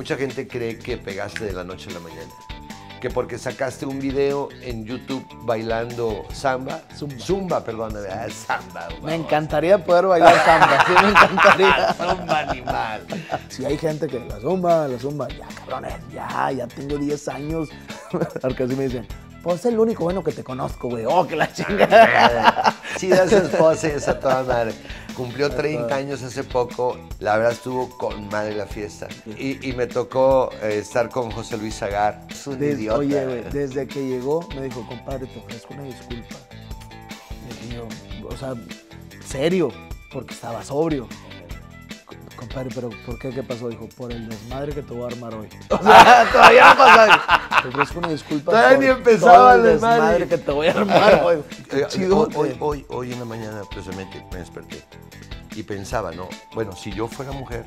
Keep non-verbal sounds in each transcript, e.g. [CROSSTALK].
Mucha gente cree que pegaste de la noche a la mañana. Que porque sacaste un video en YouTube bailando samba. Zumba, zumba perdón. Eh, ah, samba. Me encantaría poder bailar samba. sí, me encantaría. [LAUGHS] zumba animal. Si hay gente que la zumba, la zumba. Ya, cabrones, ya, ya tengo 10 años. [LAUGHS] Porque así me dicen, pues el único bueno que te conozco, güey. Oh, que la ah, chingada. sí, esas poses a toda madre. Cumplió 30 años hace poco, la verdad estuvo con madre la fiesta. Y, me tocó eh, estar con José Luis Agar. Es un desde, idiota. Oye, desde que llegó me dijo, compadre, te ofrezco una disculpa. Me yo, o sea, serio, porque estaba sobrio compadre, pero ¿por qué? ¿Qué pasó? Dijo, por el desmadre que te voy a armar hoy. [LAUGHS] O sea, todavía no Te ofrezco una disculpa. Todavía ni empezaba el desmadre. que te voy a armar [LAUGHS] eh, hoy. Hoy, hoy, hoy en la mañana, precisamente, me desperté y pensaba, ¿no? Bueno, si yo fuera mujer,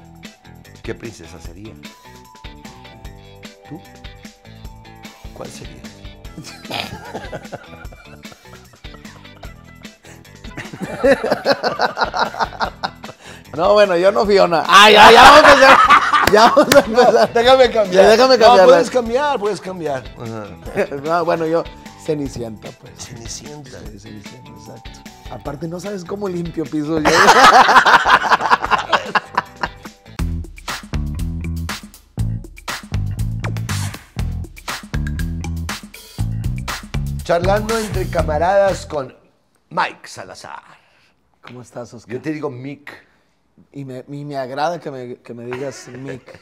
¿qué princesa sería? ¿Tú? ¿Cuál sería? No, bueno, yo no Fiona. Ah, ya, ya vamos a empezar. Ya vamos a empezar. déjame cambiar. Ya, déjame cambiar. No, puedes cambiar, puedes cambiar. [LAUGHS] bueno, yo Cenicienta, pues. Cenicienta. cenicienta, exacto. Aparte, no sabes cómo limpio piso yo. [LAUGHS] Charlando entre camaradas con Mike Salazar. ¿Cómo estás, Oscar? Yo te digo Mick. Y me, agrada que me, que me digas Mick.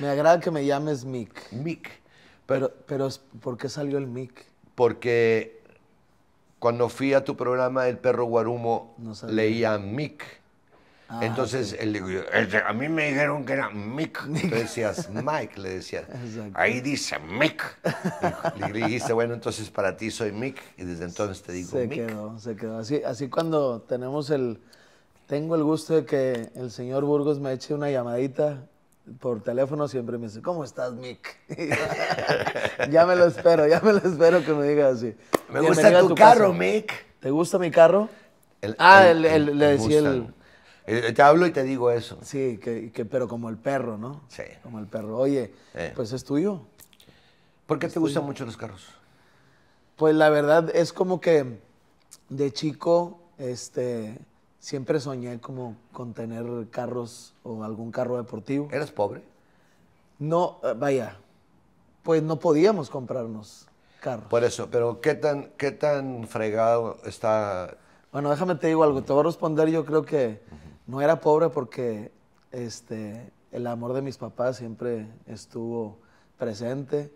me agrada que me llames Mick. Mick. pero, pero ¿por qué salió el Mick? Porque cuando fui a tu programa, el perro Guarumo leía Mick. Ah, entonces a mí me dijeron que era Mick. Mick. [LAUGHS] decías Mike, le decía. Ahí dice Mick. le dijiste, bueno, entonces para ti soy Mick. Y desde entonces te digo se Quedó, se quedó. Así, así cuando tenemos el. Tengo el gusto de que el señor Burgos me eche una llamadita por teléfono siempre me dice, ¿cómo estás, Mick? [LAUGHS] ya me lo espero, ya me lo espero que me diga así. Me gusta tu, carro, Mick. ¿Te gusta mi carro? El, ah, el, le decía el... Eh, te hablo y te digo eso. Sí, que, pero como el perro, ¿no? Sí. Como el perro. Oye, eh. pues es tuyo. ¿Por qué te gustan mucho los carros? Pues la verdad es como que de chico, este, siempre soñé como con tener carros o algún carro deportivo. ¿Eras pobre? No, eh, vaya, pues no podíamos comprarnos carros. Por eso, pero ¿qué tan, qué tan fregado está? Bueno, déjame te digo algo, te voy a responder, yo creo que no era pobre porque este, el amor de mis papás siempre estuvo presente,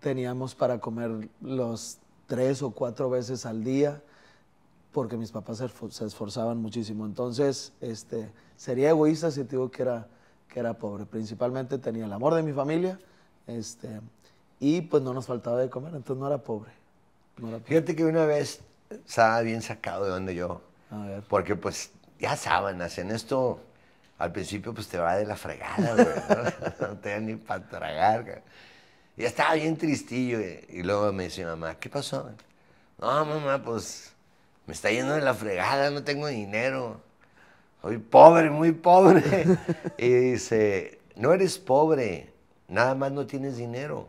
teníamos para comer los tres o cuatro veces al día, porque mis papás se esforzaban muchísimo. Entonces, este, sería egoísta si te digo que era, que era pobre. Principalmente tenía el amor de mi familia este, y pues no nos faltaba de comer, entonces no era pobre. No Fíjate que una vez estaba bien sacado de donde yo. Porque pues ya sábanas, en esto al principio pues te va de la fregada, ¿no? [LAUGHS] te da ni para tragar. Y estaba bien tristillo. Y luego me dice mamá, ¿qué pasó? No, mamá, pues me está yendo de la fregada, no tengo dinero, soy pobre, muy pobre. [LAUGHS] y dice, no eres pobre, nada más no tienes dinero.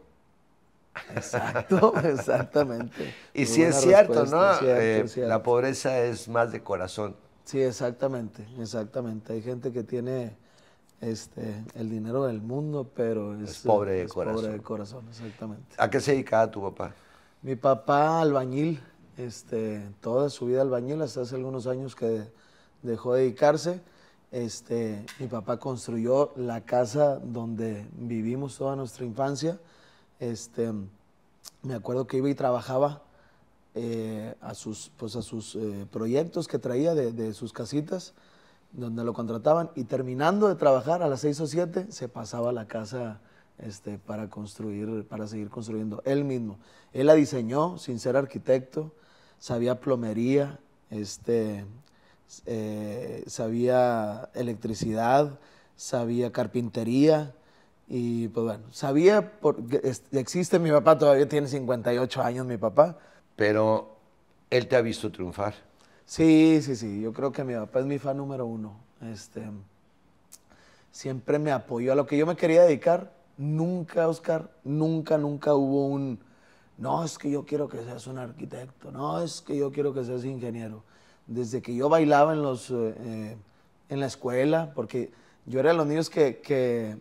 Exacto, [LAUGHS] exactamente. y sí si es cierto, ¿no? Eh, la pobreza es más de corazón. Sí, exactamente, exactamente. Hay gente que tiene este, el dinero del mundo, pero es, pobre de corazón. Pobre de corazón, exactamente. ¿A qué se dedicaba tu papá? Mi papá albañil. Este, toda su vida albañil, hasta hace algunos años que dejó de dedicarse. Este, mi papá construyó la casa donde vivimos toda nuestra infancia. Este, me acuerdo que iba y trabajaba eh, a sus, pues, eh, proyectos que traía de, sus casitas, donde lo contrataban, y terminando de trabajar a las seis o siete, se pasaba a la casa para construir, para seguir construyendo él mismo. Él la diseñó sin ser arquitecto, sabía plomería, este, eh, sabía electricidad, sabía carpintería. Y pues bueno, sabía, porque existe mi papá, todavía tiene 58 años mi papá. Pero él te ha visto triunfar. Sí, sí, sí, yo creo que mi papá es mi fan número uno. Este, siempre me apoyó a lo que yo me quería dedicar. Nunca, Oscar, nunca, nunca hubo un, no, es que yo quiero que seas un arquitecto. No, es que yo quiero que seas ingeniero. Desde que yo bailaba en, los, eh, eh, en la escuela, porque yo era de los niños que,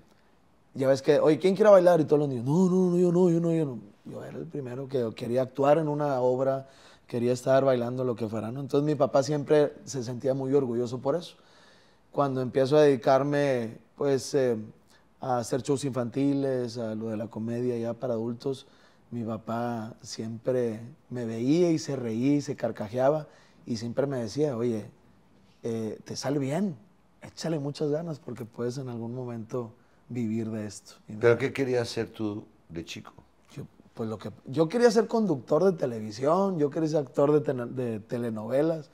ya ves que, oye, ¿quién quiere bailar? Y todos los niños, no, no, no, yo no, yo no, yo no. Yo era el primero que quería actuar en una obra, quería estar bailando lo que fuera, Entonces mi papá siempre se sentía muy orgulloso por eso. Cuando empiezo a dedicarme, pues, eh, a hacer shows infantiles, a lo de la comedia ya para adultos, mi papá siempre me veía y se reía y se carcajeaba y siempre me decía, oye, eh, te sale bien, échale muchas ganas porque puedes en algún momento vivir de esto. ¿Pero qué querías hacer tú de chico? Yo, pues lo que, yo quería ser conductor de televisión, yo quería ser actor de, telenovelas,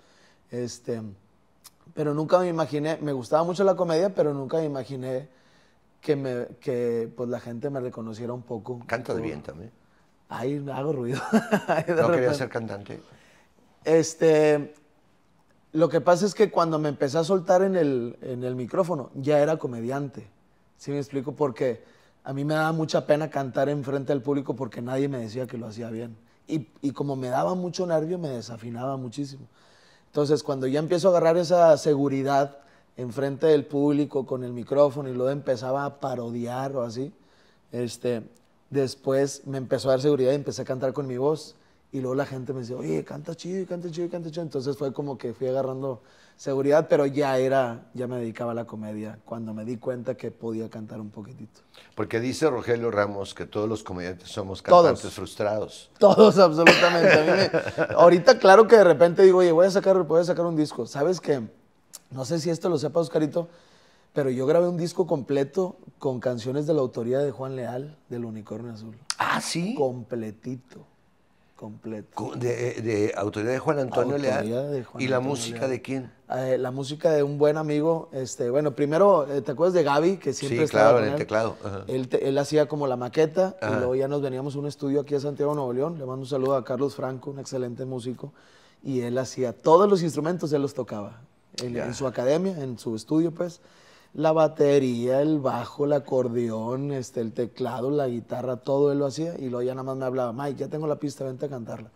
este, pero nunca me imaginé, me gustaba mucho la comedia, pero nunca me imaginé que, me, pues, la gente me reconociera un poco. de bien también. Ahí hago ruido. [LAUGHS] no quería ser cantante. Este, lo que pasa es que cuando me empecé a soltar en el, micrófono, ya era comediante. ¿Sí me explico? Porque a mí me daba mucha pena cantar enfrente del público porque nadie me decía que lo hacía bien. Y, y, como me daba mucho nervio, me desafinaba muchísimo. Entonces, cuando ya empiezo a agarrar esa seguridad enfrente del público con el micrófono y luego empezaba a parodiar o así, este, Después me empezó a dar seguridad y empecé a cantar con mi voz. Y luego la gente me decía, oye, canta chido, canta chido, canta chido. Entonces fue como que fui agarrando seguridad, pero ya era, ya me dedicaba a la comedia cuando me di cuenta que podía cantar un poquitito. Porque dice Rogelio Ramos que todos los comediantes somos cantantes todos, frustrados. Todos, absolutamente. [LAUGHS] ahorita, claro que de repente digo, oye, voy a sacar, voy a sacar un disco. ¿Sabes qué? No sé si esto lo sepa Oscarito, pero yo grabé un disco completo con canciones de la autoría de Juan Leal, del Unicornio Azul. Ah, sí. Completito. Completo. De, de autoría de Juan Antonio Leal. ¿Y la música de quién? Eh, la música de un buen amigo. Este, bueno, primero, eh, ¿te acuerdas de Gaby? Que siempre sí, claro, en el teclado. Él, hacía como la maqueta y luego ya nos veníamos a un estudio aquí a Santiago Nuevo León. Le mando un saludo a Carlos Franco, un excelente músico. Y él hacía todos los instrumentos, él los tocaba. en su academia, en su estudio, pues la batería, el bajo, el acordeón, este, el teclado, la guitarra, todo él lo hacía y luego ya nada más me hablaba, Mike, ya tengo la pista, vente a cantarla.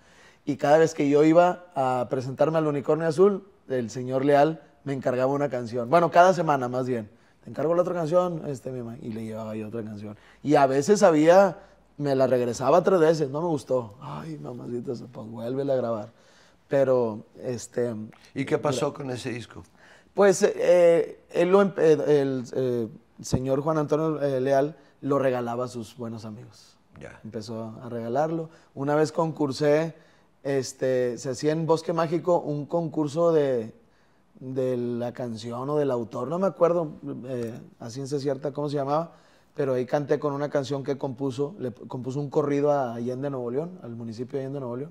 Y cada vez que yo iba a presentarme al Unicornio Azul, el señor Leal me encargaba una canción. Bueno, cada semana más bien. Te encargo la otra canción, este, mi y le llevaba yo otra canción. Y a veces había, me la regresaba tres veces, no me gustó. Ay, mamacita, pues vuélvela a grabar. Pero, este... ¿Y qué pasó con ese disco? Pues eh, eh, el eh, señor Juan Antonio Leal lo regalaba a sus buenos amigos. Ya. Empezó a regalarlo. Una vez concursé, este, se hacía en Bosque Mágico un concurso de, de la canción o del autor, no me acuerdo a ciencia cierta cómo se llamaba, pero ahí canté con una canción que compuso, le compuso un corrido a Allende Nuevo León, al municipio de Allende Nuevo León.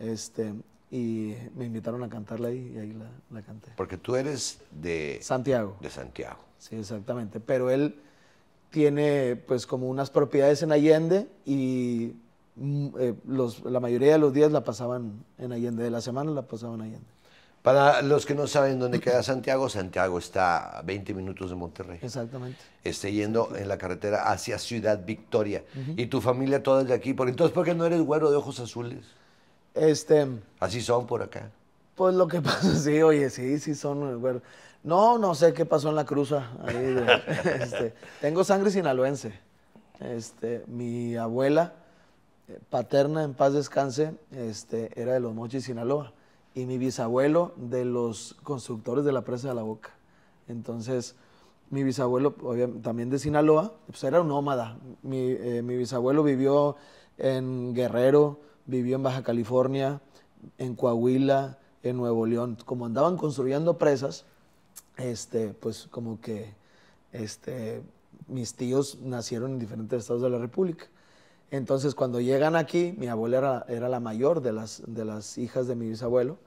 Este, y me invitaron a cantarla ahí y ahí la, canté. Porque tú eres de... Santiago. De Santiago. Sí, exactamente. Pero él tiene pues como unas propiedades en Allende y mm, eh, la mayoría de los días la pasaban en Allende, de la semana la pasaban en Allende. Para los que no saben dónde queda Santiago, Santiago está a 20 minutos de Monterrey. Exactamente. Esté yendo en la carretera hacia Ciudad Victoria. Y tu familia toda es de aquí. Por, entonces, ¿por qué no eres güero de ojos azules? Este, Así son por acá. Pues lo que [LAUGHS] pasa, sí, oye, sí, sí son, No, no sé qué pasó en la cruza. [LAUGHS] Este, tengo sangre sinaloense. Este, mi abuela eh, paterna, en paz descanse, este, era de los Mochis, Sinaloa. Y mi bisabuelo de los constructores de la presa de la boca. Entonces, mi bisabuelo, también de Sinaloa, pues era un nómada. mi eh, bisabuelo vivió en Guerrero, vivió en Baja California, en Coahuila, en Nuevo León. Como andaban construyendo presas, este, pues como que este, mis tíos nacieron en diferentes estados de la República. Entonces, cuando llegan aquí, mi abuela era, la mayor de las, de las hijas de mi bisabuelo,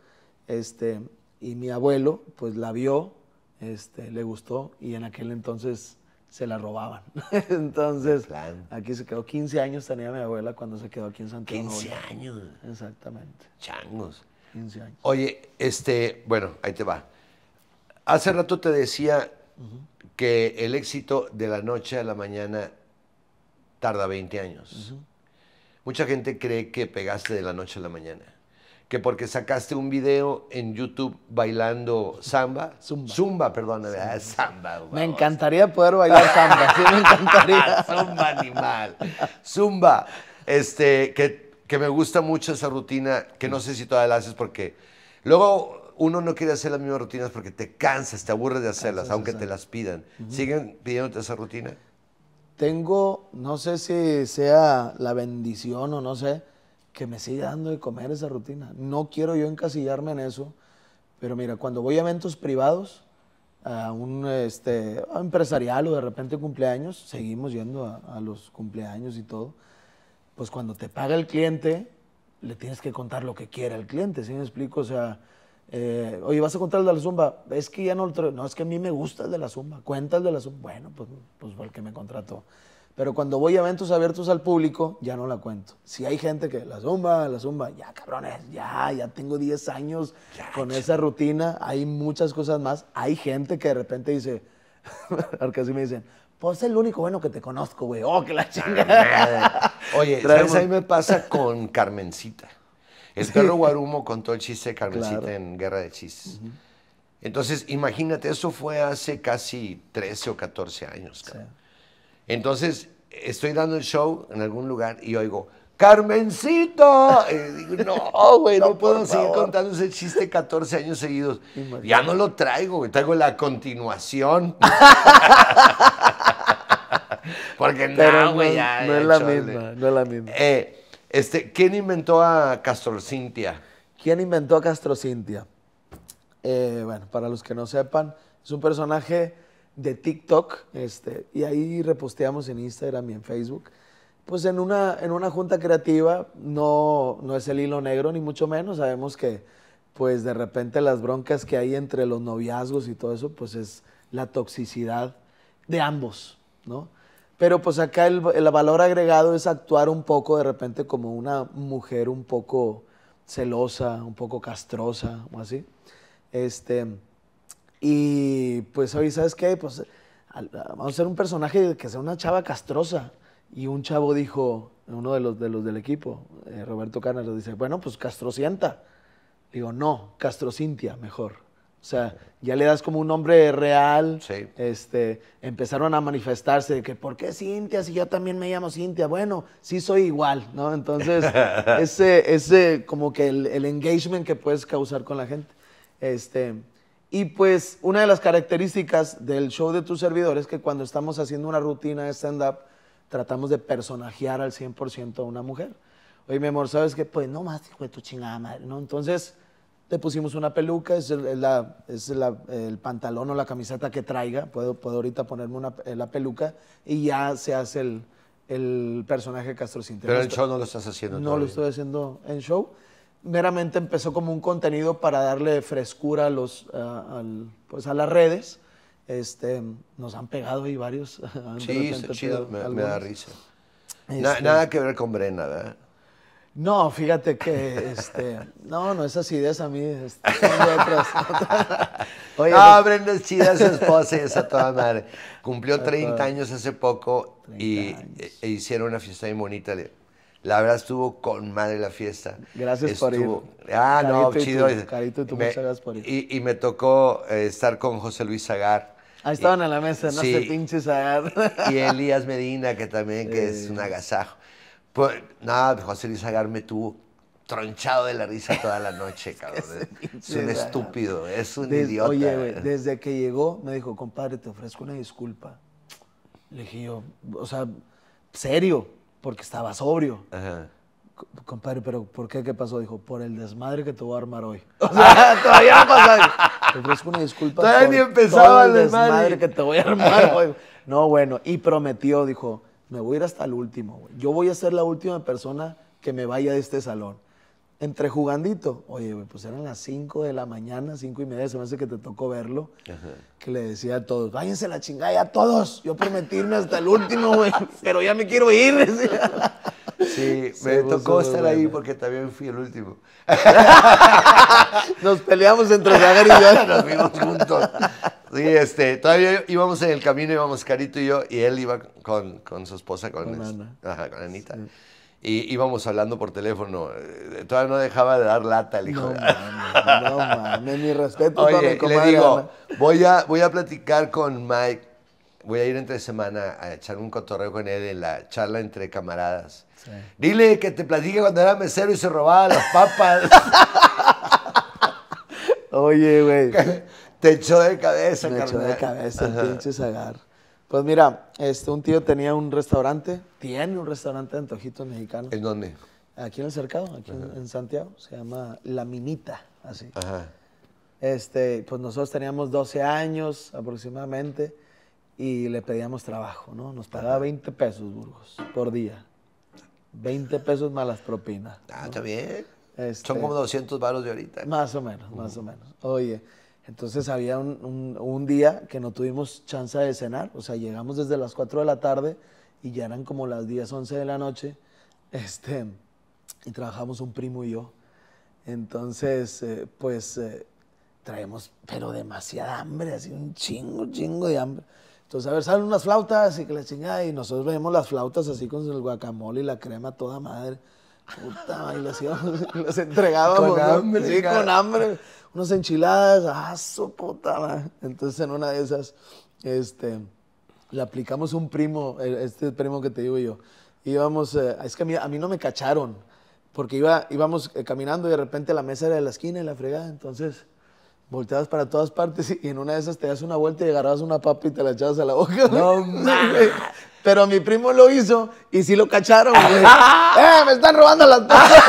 este, y mi abuelo, pues la vio, este, le gustó, y en aquel entonces se la robaban. [LAUGHS] Entonces, aquí se quedó 15 años tenía mi abuela cuando se quedó aquí en Santiago. 15 años. Exactamente. Changos. 15 años. Oye, este, bueno, ahí te va. Hace rato te decía que el éxito de la noche a la mañana tarda 20 años. Mucha gente cree que pegaste de la noche a la mañana que porque sacaste un video en YouTube bailando samba. Zumba. Zumba, perdón. Zumba. Ah, samba, me encantaría poder bailar samba. sí, me encantaría. [LAUGHS] Zumba, animal. Zumba. Este, que, que me gusta mucho esa rutina, que no sé si todavía la haces porque luego uno no quiere hacer las mismas rutinas porque te cansas, te aburres de hacerlas, aunque te las pidan. ¿Siguen pidiéndote esa rutina? Tengo, no sé si sea la bendición o no sé, que me sigue dando de comer esa rutina. No quiero yo encasillarme en eso, pero mira, cuando voy a eventos privados, a un este, empresarial o de repente cumpleaños, seguimos yendo a, los cumpleaños y todo, pues cuando te paga el cliente, le tienes que contar lo que quiera el cliente, ¿sí me explico? O sea, eh, oye, vas a contar el de la zumba, es que ya no, no, es que a mí me gusta el de la zumba, ¿cuentas el de la zumba, bueno, pues, pues que me contrató. Pero cuando voy a eventos abiertos al público, ya no la cuento. Si hay gente que la zumba, la zumba, ya cabrones, ya, ya tengo 10 años con esa rutina, hay muchas cosas más. Hay gente que de repente dice, [LAUGHS] porque así me dicen, pues el único bueno que te conozco, güey. Oh, que la ah, chingada. Oye, [LAUGHS] ¿sabes? Ahí me pasa con Carmencita. El perro Guarumo contó el chiste de Carmencita en Guerra de Chistes. Entonces, imagínate, eso fue hace casi 13 o 14 años. cabrón. Entonces, estoy dando el show en algún lugar y oigo, Carmencito. Y digo, no, güey, no, puedo seguir contando ese chiste 14 años seguidos. Ya no lo traigo, güey, traigo la continuación. [LAUGHS] Porque no, güey, No es la misma, no es la misma. Eh, este, ¿Quién inventó a Castrocintia? ¿Quién inventó a Castrocintia? Eh, bueno, para los que no sepan, es un personaje de TikTok, este, y ahí reposteamos en Instagram y en Facebook. Pues en una, en una junta creativa no, no es el hilo negro, ni mucho menos. Sabemos que, pues de repente las broncas que hay entre los noviazgos y todo eso, pues es la toxicidad de ambos, ¿no? Pero pues acá el, valor agregado es actuar un poco de repente como una mujer un poco celosa, un poco castrosa o así. Este, y pues hoy, ¿sabes qué? Pues vamos a ser un personaje que sea una chava castrosa. Y un chavo dijo, uno de los, de los del equipo, eh, Roberto Roberto lo dice, bueno, pues castrocienta. Digo, no, castrocintia, mejor. O sea, ya le das como un nombre real. Sí. Este, empezaron a manifestarse de que, ¿por qué Cintia? Si yo también me llamo Cintia. Bueno, sí soy igual, ¿no? Entonces, [LAUGHS] ese, ese como que el, el engagement que puedes causar con la gente. Este, y pues una de las características del show de tus servidores es que cuando estamos haciendo una rutina de stand-up, tratamos de personajear al 100% a una mujer. Oye, mi amor, ¿sabes qué? Pues no más, hijo de tu chingada madre, ¿no? Entonces te pusimos una peluca, es, el, es el pantalón o la camiseta que traiga, puedo, puedo ahorita ponerme una, eh, la peluca y ya se hace el, el personaje Castro Pero en show no lo estás haciendo No lo estoy haciendo en show meramente empezó como un contenido para darle frescura a, los, pues a las redes. Este, nos han pegado ahí varios. [LAUGHS] Sí, chido, me, da risa. Este, nada que ver con Brenna, ¿verdad? No, fíjate que, este, [LAUGHS] no, no, esas ideas a mí [LAUGHS] son de otras. Oye, Brenda es chida, su esposa y esa toda madre. Cumplió 30 años hace poco y e, e hicieron una fiesta muy bonita. La verdad estuvo con madre la fiesta. Gracias por ir. Ah, no, chido. Y me, gracias por ir. Y, me tocó eh, estar con José Luis Zagar. Ahí estaban a la mesa, no pinche Zagar. Y Elías Medina, que también que es un agasajo. Pues, nada, José Luis Zagar me tuvo tronchado de la risa toda la noche, [LAUGHS] cabrón. es un estúpido, es un idiota. Oye, desde que llegó me dijo, compadre, te ofrezco una disculpa. Le dije yo, o sea, serio porque estaba sobrio. Ajá. Compadre, pero ¿por qué? ¿Qué pasó? Dijo, por el desmadre que te voy a armar hoy. [LAUGHS] O sea, todavía no pasó. [LAUGHS] Te Es una disculpa. Todavía ni empezaba el desmadre. desmadre que te voy a armar [LAUGHS] hoy. No, bueno, y prometió, dijo, me voy a ir hasta el último. Güey. Yo voy a ser la última persona que me vaya de este salón entre jugandito, oye, pues eran las 5 de la mañana, 5 y media, se me hace que te tocó verlo, que le decía a todos, váyanse la chingada ya todos, yo prometí irme hasta el último, [LAUGHS] pero ya me quiero ir. Sí, me tocó estar ahí porque también fui el último. [LAUGHS] Nos peleamos entre Zagar y yo. [LAUGHS] Nos vimos juntos. Sí, este, todavía íbamos en el camino, íbamos Carito y yo, y él iba con, su esposa, con, con, Anita y íbamos hablando por teléfono. Eh, todavía no dejaba de dar lata el hijo. No, mames, no, mames, respeto Oye, para comadre, le digo, voy a, voy a platicar con Mike, voy a ir entre semana a echar un cotorreo con él en la charla entre camaradas. Dile que te platique cuando era mesero y se robaba las papas. Oye, güey. [LAUGHS] Te echó de cabeza, Te echó de cabeza pinche sagar. Pues mira, este, un tío tenía un restaurante, tiene un restaurante de antojitos mexicanos. ¿En dónde? Aquí en el cercado, aquí en, Santiago, se llama La Minita, así. Ajá. Este, pues nosotros teníamos 12 años aproximadamente y le pedíamos trabajo, ¿no? Nos pagaba 20 pesos, Burgos, por día. 20 pesos más las propinas. Ah, está bien. Son este como 200 varos de ahorita. Más o menos, más o menos. Oye, entonces había un, día que no tuvimos chance de cenar, o sea, llegamos desde las 4 de la tarde y ya eran como las 10, 11 de la noche, este, y trabajamos un primo y yo. Entonces, eh, pues eh, traemos, pero demasiada hambre, así un chingo, chingo de hambre. Entonces, a ver, salen unas flautas y que la chinga y nosotros vemos las flautas así con el guacamole y la crema toda madre. Puta, y las [LAUGHS] entregábamos. Con hambre. Sí, con hambre. Unas enchiladas, ah, su puta. Entonces, en una de esas, este, le aplicamos un primo, eh, este primo que te digo yo. Íbamos, eh, es que a mí, no me cacharon, porque iba, íbamos eh, caminando y de repente la mesa era de la esquina y la fregada. Entonces, volteabas para todas partes y en una de esas te das una vuelta y agarrabas una papa y te la echabas a la boca. No, [LAUGHS] Pero mi primo lo hizo y sí lo cacharon, [LAUGHS] eh, me están robando las tazas!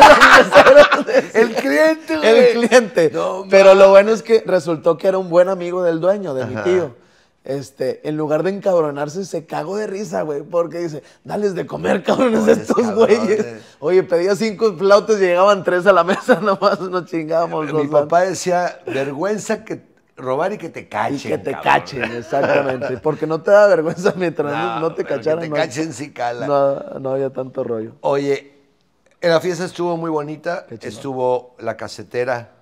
[LAUGHS] el cliente, güey. El cliente. Pero lo bueno es que resultó que era un buen amigo del dueño, de mi tío. Este, en lugar de encabronarse, se cagó de risa, güey, porque dice, dales de comer, cabrones, estos güeyes. Oye, pedía cinco flautas, llegaban tres a la [LAUGHS] mesa, nomás nos chingábamos. Mi papá decía, vergüenza que robar y que te cachen. Y que te cachen, exactamente. Porque no te da vergüenza mientras no, te cacharan. Que te no, cachen si No, no había tanto rollo. Oye, en la fiesta estuvo muy bonita. Estuvo la casetera,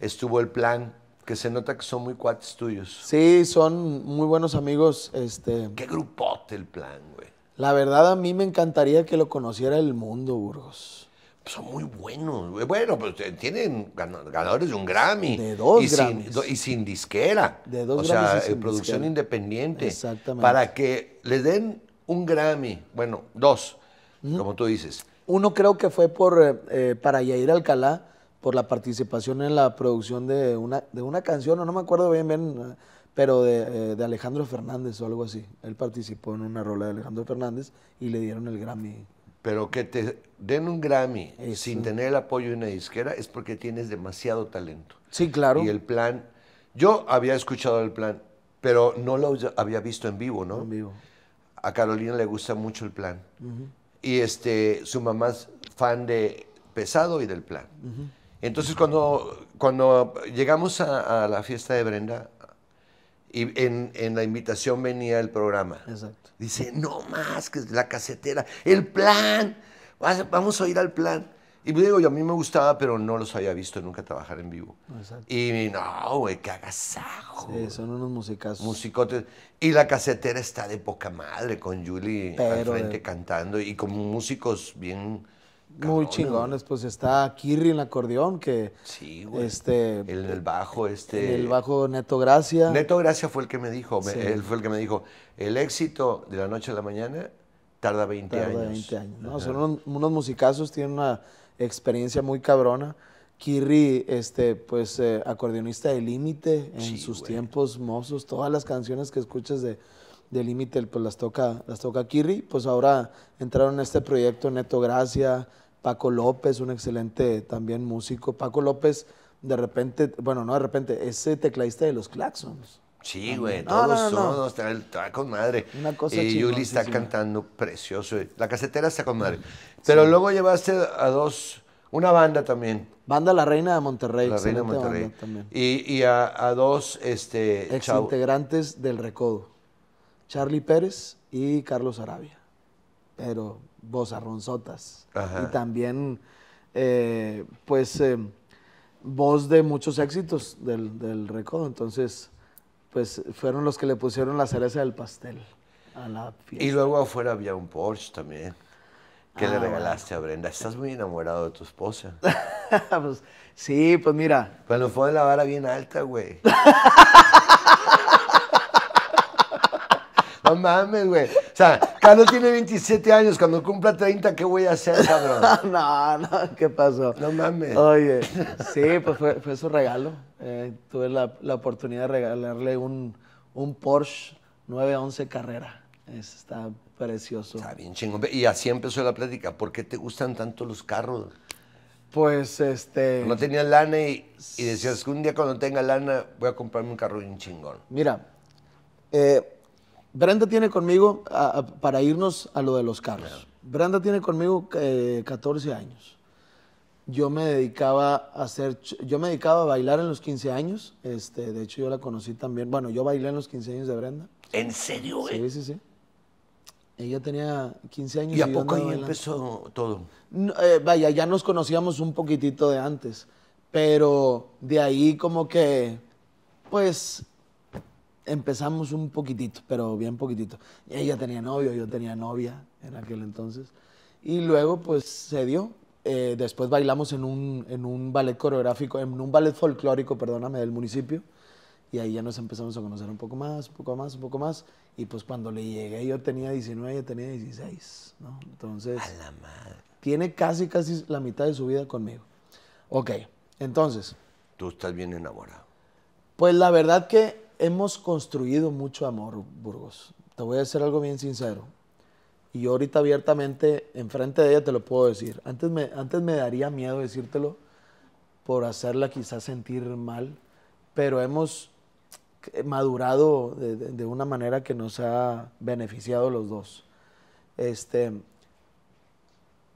estuvo el plan, que se nota que son muy cuates tuyos. Sí, son muy buenos amigos. Este... Qué grupote el plan, güey. La verdad, a mí me encantaría que lo conociera el mundo, Burgos son muy buenos. Bueno, pues eh, tienen ganadores de un Grammy. De dos y Sin, y sin disquera. De dos o sea, eh, producción independiente. Para que les den un Grammy. Bueno, dos, como tú dices. Uno creo que fue por eh, eh, para Yair Alcalá, por la participación en la producción de una, de una canción, o no me acuerdo bien, bien, pero de, de Alejandro Fernández o algo así. Él participó en una rola de Alejandro Fernández y le dieron el Grammy pero que te den un Grammy sin tener el apoyo de una disquera es porque tienes demasiado talento. Sí, claro. Y el plan, yo había escuchado el plan, pero no lo había visto en vivo, ¿no? En vivo. A Carolina le gusta mucho el plan. Y este, su mamá es fan de Pesado y del plan. Entonces cuando, cuando llegamos a, la fiesta de Brenda, y en, en la invitación venía el programa. Exacto. Dice, no más que la casetera, el plan, vamos a ir al plan. Y digo, yo a mí me gustaba, pero no los había visto nunca trabajar en vivo. Exacto. Y no, güey, qué agasajo. Sí, son unos musicazos. Musicotes. Y la casetera está de poca madre, con Julie al frente cantando y con músicos bien muy chingones. Pues está Kirri en el acordeón, que. Sí, güey. Este, en el bajo, este. el bajo Neto Gracia. Neto Gracia fue el que me dijo, él fue el que me dijo, el éxito de la noche a la mañana tarda 20 años. Tarda 20 años. Son unos, musicazos, tienen una experiencia muy cabrona. Kirri, este, pues, eh, acordeonista de límite en sus tiempos mozos. Todas las canciones que escuchas de Límite, pues las toca, las toca Kirri. Pues ahora entraron en este proyecto Neto Gracia, Paco López, un excelente también músico. Paco López, de repente, bueno, no de repente, ese eh, tecladista de los Claxons. Sí, güey, todos está, con madre. Una cosa Y Yuli está cantando precioso. Eh, la casetera está con madre. Pero luego llevaste a dos, una banda también. Banda La Reina de Monterrey. La Reina de Monterrey. También. Y, a, dos este, ex integrantes del Recodo. Charlie Pérez y Carlos Arabia. Pero Arronzotas Y también, eh, pues, eh, voz de muchos éxitos del, recodo. Entonces, pues, fueron los que le pusieron la cereza del pastel a la fiesta. Y luego afuera había un Porsche también. que le ah, regalaste a Brenda? Estás muy enamorado de tu esposa. [LAUGHS] pues, sí, pues mira. pues fue de la vara bien alta, güey. [LAUGHS] No mames, güey. O sea, Carlos tiene 27 años. Cuando cumpla 30, ¿qué voy a hacer, cabrón? [LAUGHS] no, no, ¿qué pasó? No mames. Oye, sí, pues fue, su regalo. Eh, tuve la, oportunidad de regalarle un, un Porsche 911 Carrera. está precioso. Está bien chingón. Y así empezó la plática. ¿Por qué te gustan tanto los carros? Pues este. No tenía lana y, decías que un día cuando tenga lana voy a comprarme un carro bien chingón. Mira, eh, Brenda tiene conmigo, para irnos a lo de los carros, Brenda tiene conmigo 14 eh, años. Yo me dedicaba a hacer, yo me dedicaba a bailar en los 15 años. Este, de hecho, yo la conocí también. Bueno, yo bailé en los 15 años de Brenda. ¿En serio, Sí, eh? sí, sí. Ella tenía 15 años. ¿Y, a poco ahí empezó todo? Eh, vaya, ya nos conocíamos un poquitito de antes. Pero de ahí como que, pues, empezamos un poquitito, pero bien poquitito. Ella tenía novio, yo tenía novia en aquel entonces. Y luego, pues, se dio. Eh, después bailamos en un, en un ballet coreográfico, en un ballet folclórico, perdóname, del municipio. Y ahí ya nos empezamos a conocer un poco más, un poco más, un poco más. Y pues cuando le llegué yo tenía 19, ella tenía 16, Entonces... Tiene casi, casi la mitad de su vida conmigo. Ok, entonces... Tú estás bien enamorado. Pues la verdad que hemos construido mucho amor, Burgos. Te voy a decir algo bien sincero. Y ahorita abiertamente, enfrente de ella, te lo puedo decir. Antes me, antes me daría miedo decírtelo por hacerla quizás sentir mal, pero hemos madurado de, una manera que nos ha beneficiado los dos. Este,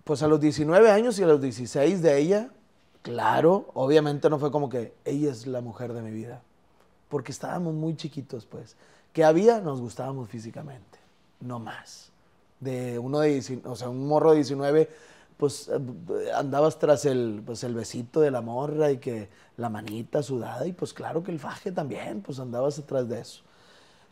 pues a los 19 años y a los 16 de ella, claro, obviamente no fue como que ella es la mujer de mi vida porque estábamos muy chiquitos, pues. Que había, nos gustábamos físicamente, no más. De uno de 19, o sea, un morro de 19, pues andabas tras el, pues, el besito de la morra y que la manita sudada, y pues claro que el faje también, pues andabas atrás de eso.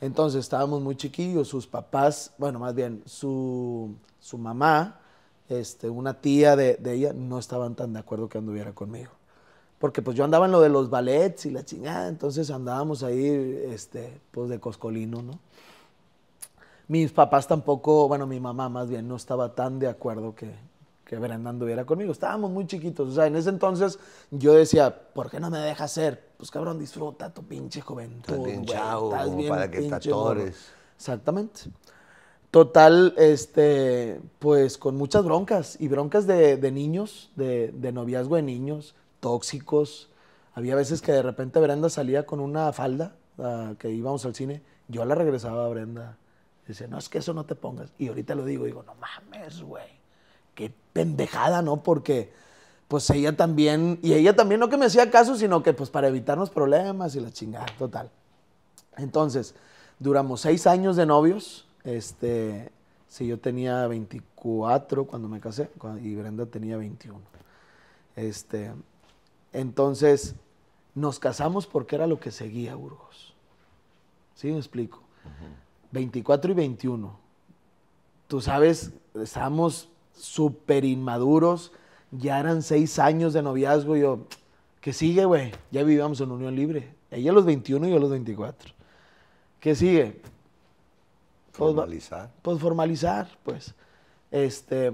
Entonces estábamos muy chiquillos, sus papás, bueno, más bien su, mamá, este, una tía de ella, no estaban tan de acuerdo que anduviera conmigo porque pues yo andaba en lo de los ballets y la chingada, entonces andábamos ahí, este, pues de coscolino, ¿no? Mis papás tampoco, bueno, mi mamá más bien no estaba tan de acuerdo que, que viera conmigo. Estábamos muy chiquitos, o sea, en ese entonces yo decía, ¿por qué no me dejas ser? Pues cabrón, disfruta tu pinche juventud. Estás bien chao, para que te Exactamente. Total, este, pues con muchas broncas y broncas de, de niños, de, de noviazgo de niños tóxicos. Había veces que de repente Brenda salía con una falda ah, que íbamos al cine. Yo la regresaba a Brenda. Dice, no, es que eso no te pongas. Y ahorita lo digo, digo, no mames, güey. Qué pendejada, ¿no? Porque pues ella también, y ella también no que me hacía caso, sino que pues para evitarnos problemas y la chingada, total. Entonces, duramos seis años de novios. Este, si yo tenía 24 cuando me casé y Brenda tenía 21. Este, entonces, nos casamos porque era lo que seguía, Burgos. ¿Sí me explico? 24 y 21. Tú sabes, estábamos súper inmaduros, ya eran seis años de noviazgo, yo, ¿qué sigue, güey? Ya vivíamos en unión libre. Ella a los 21 y yo a los 24. ¿Qué sigue? Pues formalizar. Pues formalizar, pues. Este,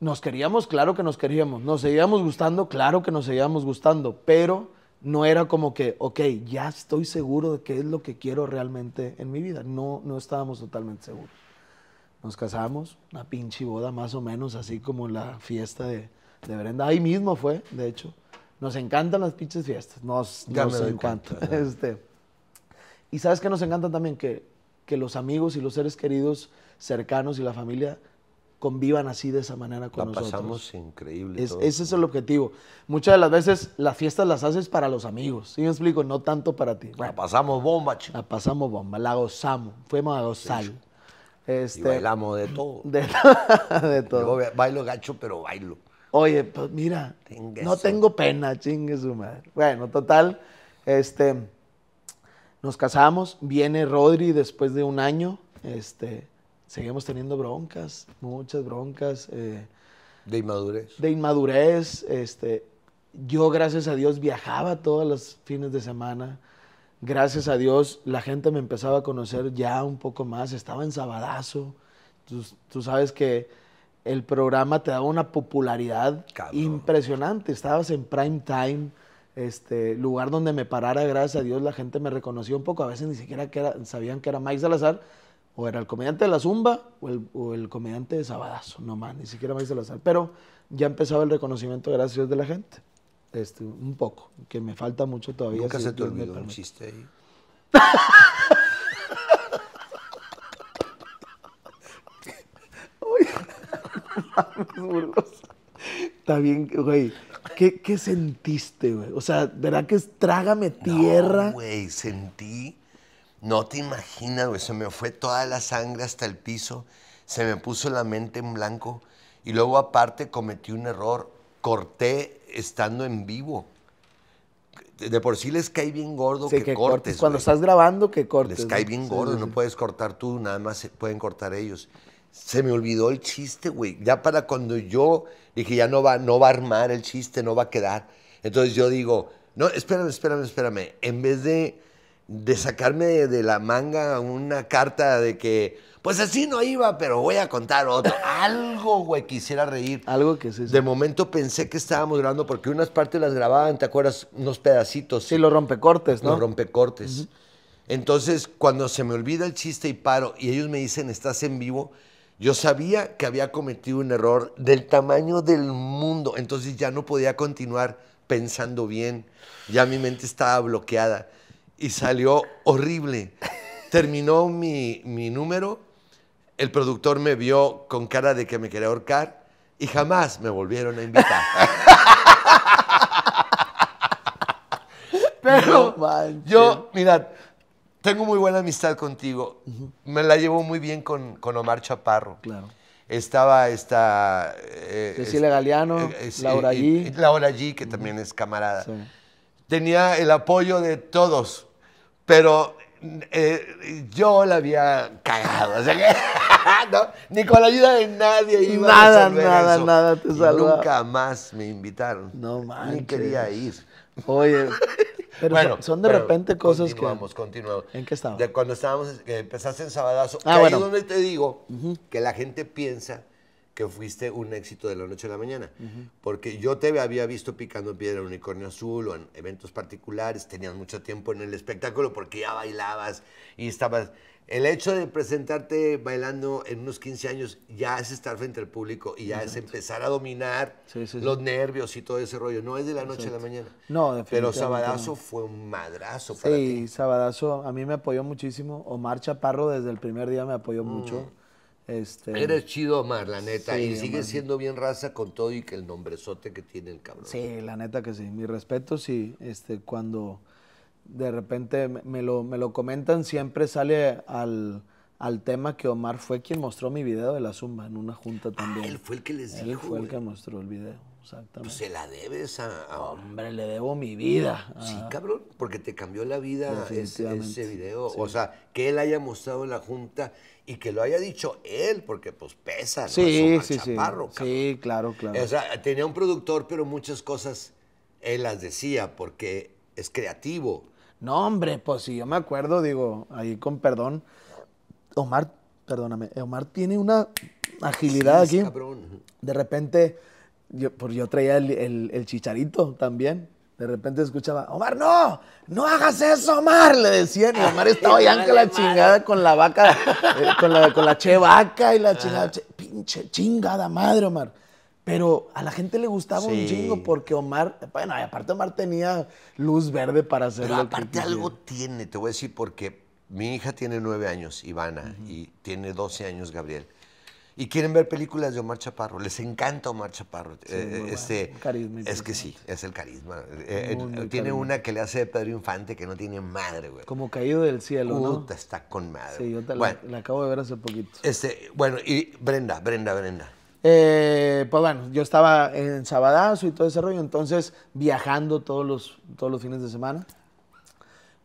nos queríamos, claro que nos queríamos. Nos seguíamos gustando, claro que nos seguíamos gustando. Pero no era como que, ok, ya estoy seguro de qué es lo que quiero realmente en mi vida. No, no estábamos totalmente seguros. Nos casamos, una pinche boda más o menos, así como la fiesta de, de Brenda. Ahí mismo fue, de hecho. Nos encantan las pinches fiestas. Nos, nos encanta. este, y sabes que nos encanta también que, que los amigos y los seres queridos cercanos y la familia convivan así de esa manera con la pasamos increíble. ese es el objetivo. Muchas de las veces las fiestas las haces para los amigos, ¿sí me explico? No tanto para ti. la pasamos bomba, chico. La pasamos bomba, la gozamos, fuimos a gozar. Este, y bailamos de todo. De, [LAUGHS] todo. bailo gacho, pero bailo. Oye, pues mira, no tengo pena, chingue su madre. Bueno, total, este, nos casamos, viene Rodri después de un año, este seguimos teniendo broncas, muchas broncas. Eh, de inmadurez. De inmadurez. Este, yo, gracias a Dios, viajaba todos los fines de semana. Gracias a Dios, la gente me empezaba a conocer ya un poco más. Estaba en Sabadazo. Tú, sabes que el programa te daba una popularidad impresionante. Estabas en prime time. Este, lugar donde me parara, gracias a Dios, la gente me reconoció un poco. A veces ni siquiera sabían que era Mike Salazar, o era el comediante de la Zumba o el, o comediante de Sabadazo, no más, ni siquiera me la sal. Pero ya empezaba el reconocimiento, gracias de la gente. Este, un poco, que me falta mucho todavía. Nunca se te olvidó chiste ahí. [LAUGHS] [LAUGHS] Está bien, güey. ¿Qué, sentiste, güey? O sea, ¿verdad que es trágame tierra? güey, sentí no te imaginas, güey, se me fue toda la sangre hasta el piso, se me puso la mente en blanco y luego aparte cometí un error, corté estando en vivo. De por sí les cae bien gordo que, cortes. cuando estás grabando, que cortes. Les cae bien gordo, no puedes cortar tú, nada más pueden cortar ellos. Se me olvidó el chiste, güey. Ya para cuando yo dije, ya no va, no va a armar el chiste, no va a quedar. Entonces yo digo, no, espérame, espérame, espérame. En vez de de sacarme de la manga una carta de que, pues así no iba, pero voy a contar otra. [LAUGHS] Algo, güey, quisiera reír. Algo que sí. De momento pensé que estábamos grabando, porque unas partes las grababan, ¿te acuerdas? Unos pedacitos. Sí, rompe cortes ¿no? Los rompecortes. cortes Entonces, cuando se me olvida el chiste y paro, y ellos me dicen, estás en vivo, yo sabía que había cometido un error del tamaño del mundo. Entonces ya no podía continuar pensando bien. Ya mi mente estaba bloqueada y salió horrible. Terminó mi, número, el productor me vio con cara de que me quería ahorcar y jamás me volvieron a invitar. Pero yo, mirad, tengo muy buena amistad contigo. Me la llevo muy bien con, Omar Chaparro. Claro. Estaba esta... Eh, Cecilia Galeano, eh, eh, Laura G. Laura G, que también es camarada. Tenía el apoyo de todos pero eh, yo la había cagado. O sea que, [LAUGHS] ni con la ayuda de nadie iba nada, a Nada, eso. nada, te Nunca más me invitaron. No manches. Ni quería ir. Oye, [LAUGHS] pero son, de repente cosas que. Continuamos, continuamos. ¿En qué estábamos? cuando estábamos, que empezaste en Sabadazo. Ah, ahí donde te digo que la gente piensa que fuiste un éxito de la noche a la mañana. Porque yo te había visto picando en piedra unicornio azul o en eventos particulares, tenías mucho tiempo en el espectáculo porque ya bailabas y estabas... El hecho de presentarte bailando en unos 15 años ya es estar frente al público y ya es empezar a dominar los nervios y todo ese rollo. No es de la noche a la mañana. No, Pero Sabadazo fue un madrazo para ti. Sí, Sabadazo a mí me apoyó muchísimo. Omar Chaparro desde el primer día me apoyó mm. mucho este... Eres chido Omar, la neta. y sigue siendo bien raza con todo y que el nombrezote que tiene el cabrón. Sí, la neta que sí. Mi respeto, sí. Este, cuando de repente me lo, comentan, siempre sale al, tema que Omar fue quien mostró mi video de la Zumba en una junta ah, también. él fue el que les dijo. Él fue el que mostró el video. Pues se la debes a, Hombre, le debo mi vida. Sí, cabrón, porque te cambió la vida ese, video. O sea, que él haya mostrado en la junta y que lo haya dicho él, porque pues pesa, Sí, sí, sí. Sí, claro, claro. O sea, tenía un productor, pero muchas cosas él las decía porque es creativo. No, hombre, pues si yo me acuerdo, digo, ahí con perdón, Omar, perdóname, Omar tiene una agilidad Cabrón. De repente yo, traía el, chicharito también. De repente escuchaba, Omar, no, no hagas eso, Omar, le decían. Y Omar estaba [LAUGHS] ya que la chingada con la vaca, eh, con, la, con che vaca y la ah. chingada, pinche chingada madre, Omar. Pero a la gente le gustaba un chingo porque Omar, bueno, aparte Omar tenía luz verde para hacerlo. Pero aparte algo tiene, te voy a decir, porque mi hija tiene nueve años, Ivana, y tiene doce años, Gabriel y quieren ver películas de Omar Chaparro. Les encanta Omar Chaparro. Eh, este, es que sí, es el carisma. Eh, eh, tiene una que le hace Pedro Infante que no tiene madre, güey. Como caído del cielo, ¿no? está con madre. Sí, yo bueno, la, acabo de ver hace poquito. Este, bueno, y Brenda, Brenda, Brenda. pues bueno, yo estaba en Sabadazo y todo ese rollo, entonces viajando todos los, todos los fines de semana,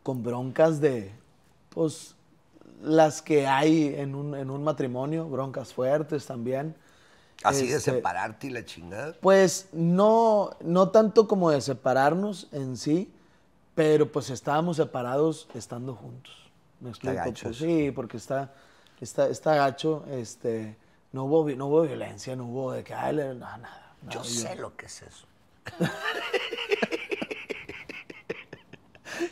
con broncas de, pues, las que hay en un, matrimonio, broncas fuertes también. ¿Así de este, separarte y la chingada? Pues no, no tanto como de separarnos en sí, pero pues estábamos separados estando juntos. ¿Me explico? Pues sí, porque está, está, está gacho, este, no, hubo, no hubo violencia, no hubo de que, nada, Yo, yo sé lo que es eso. [LAUGHS]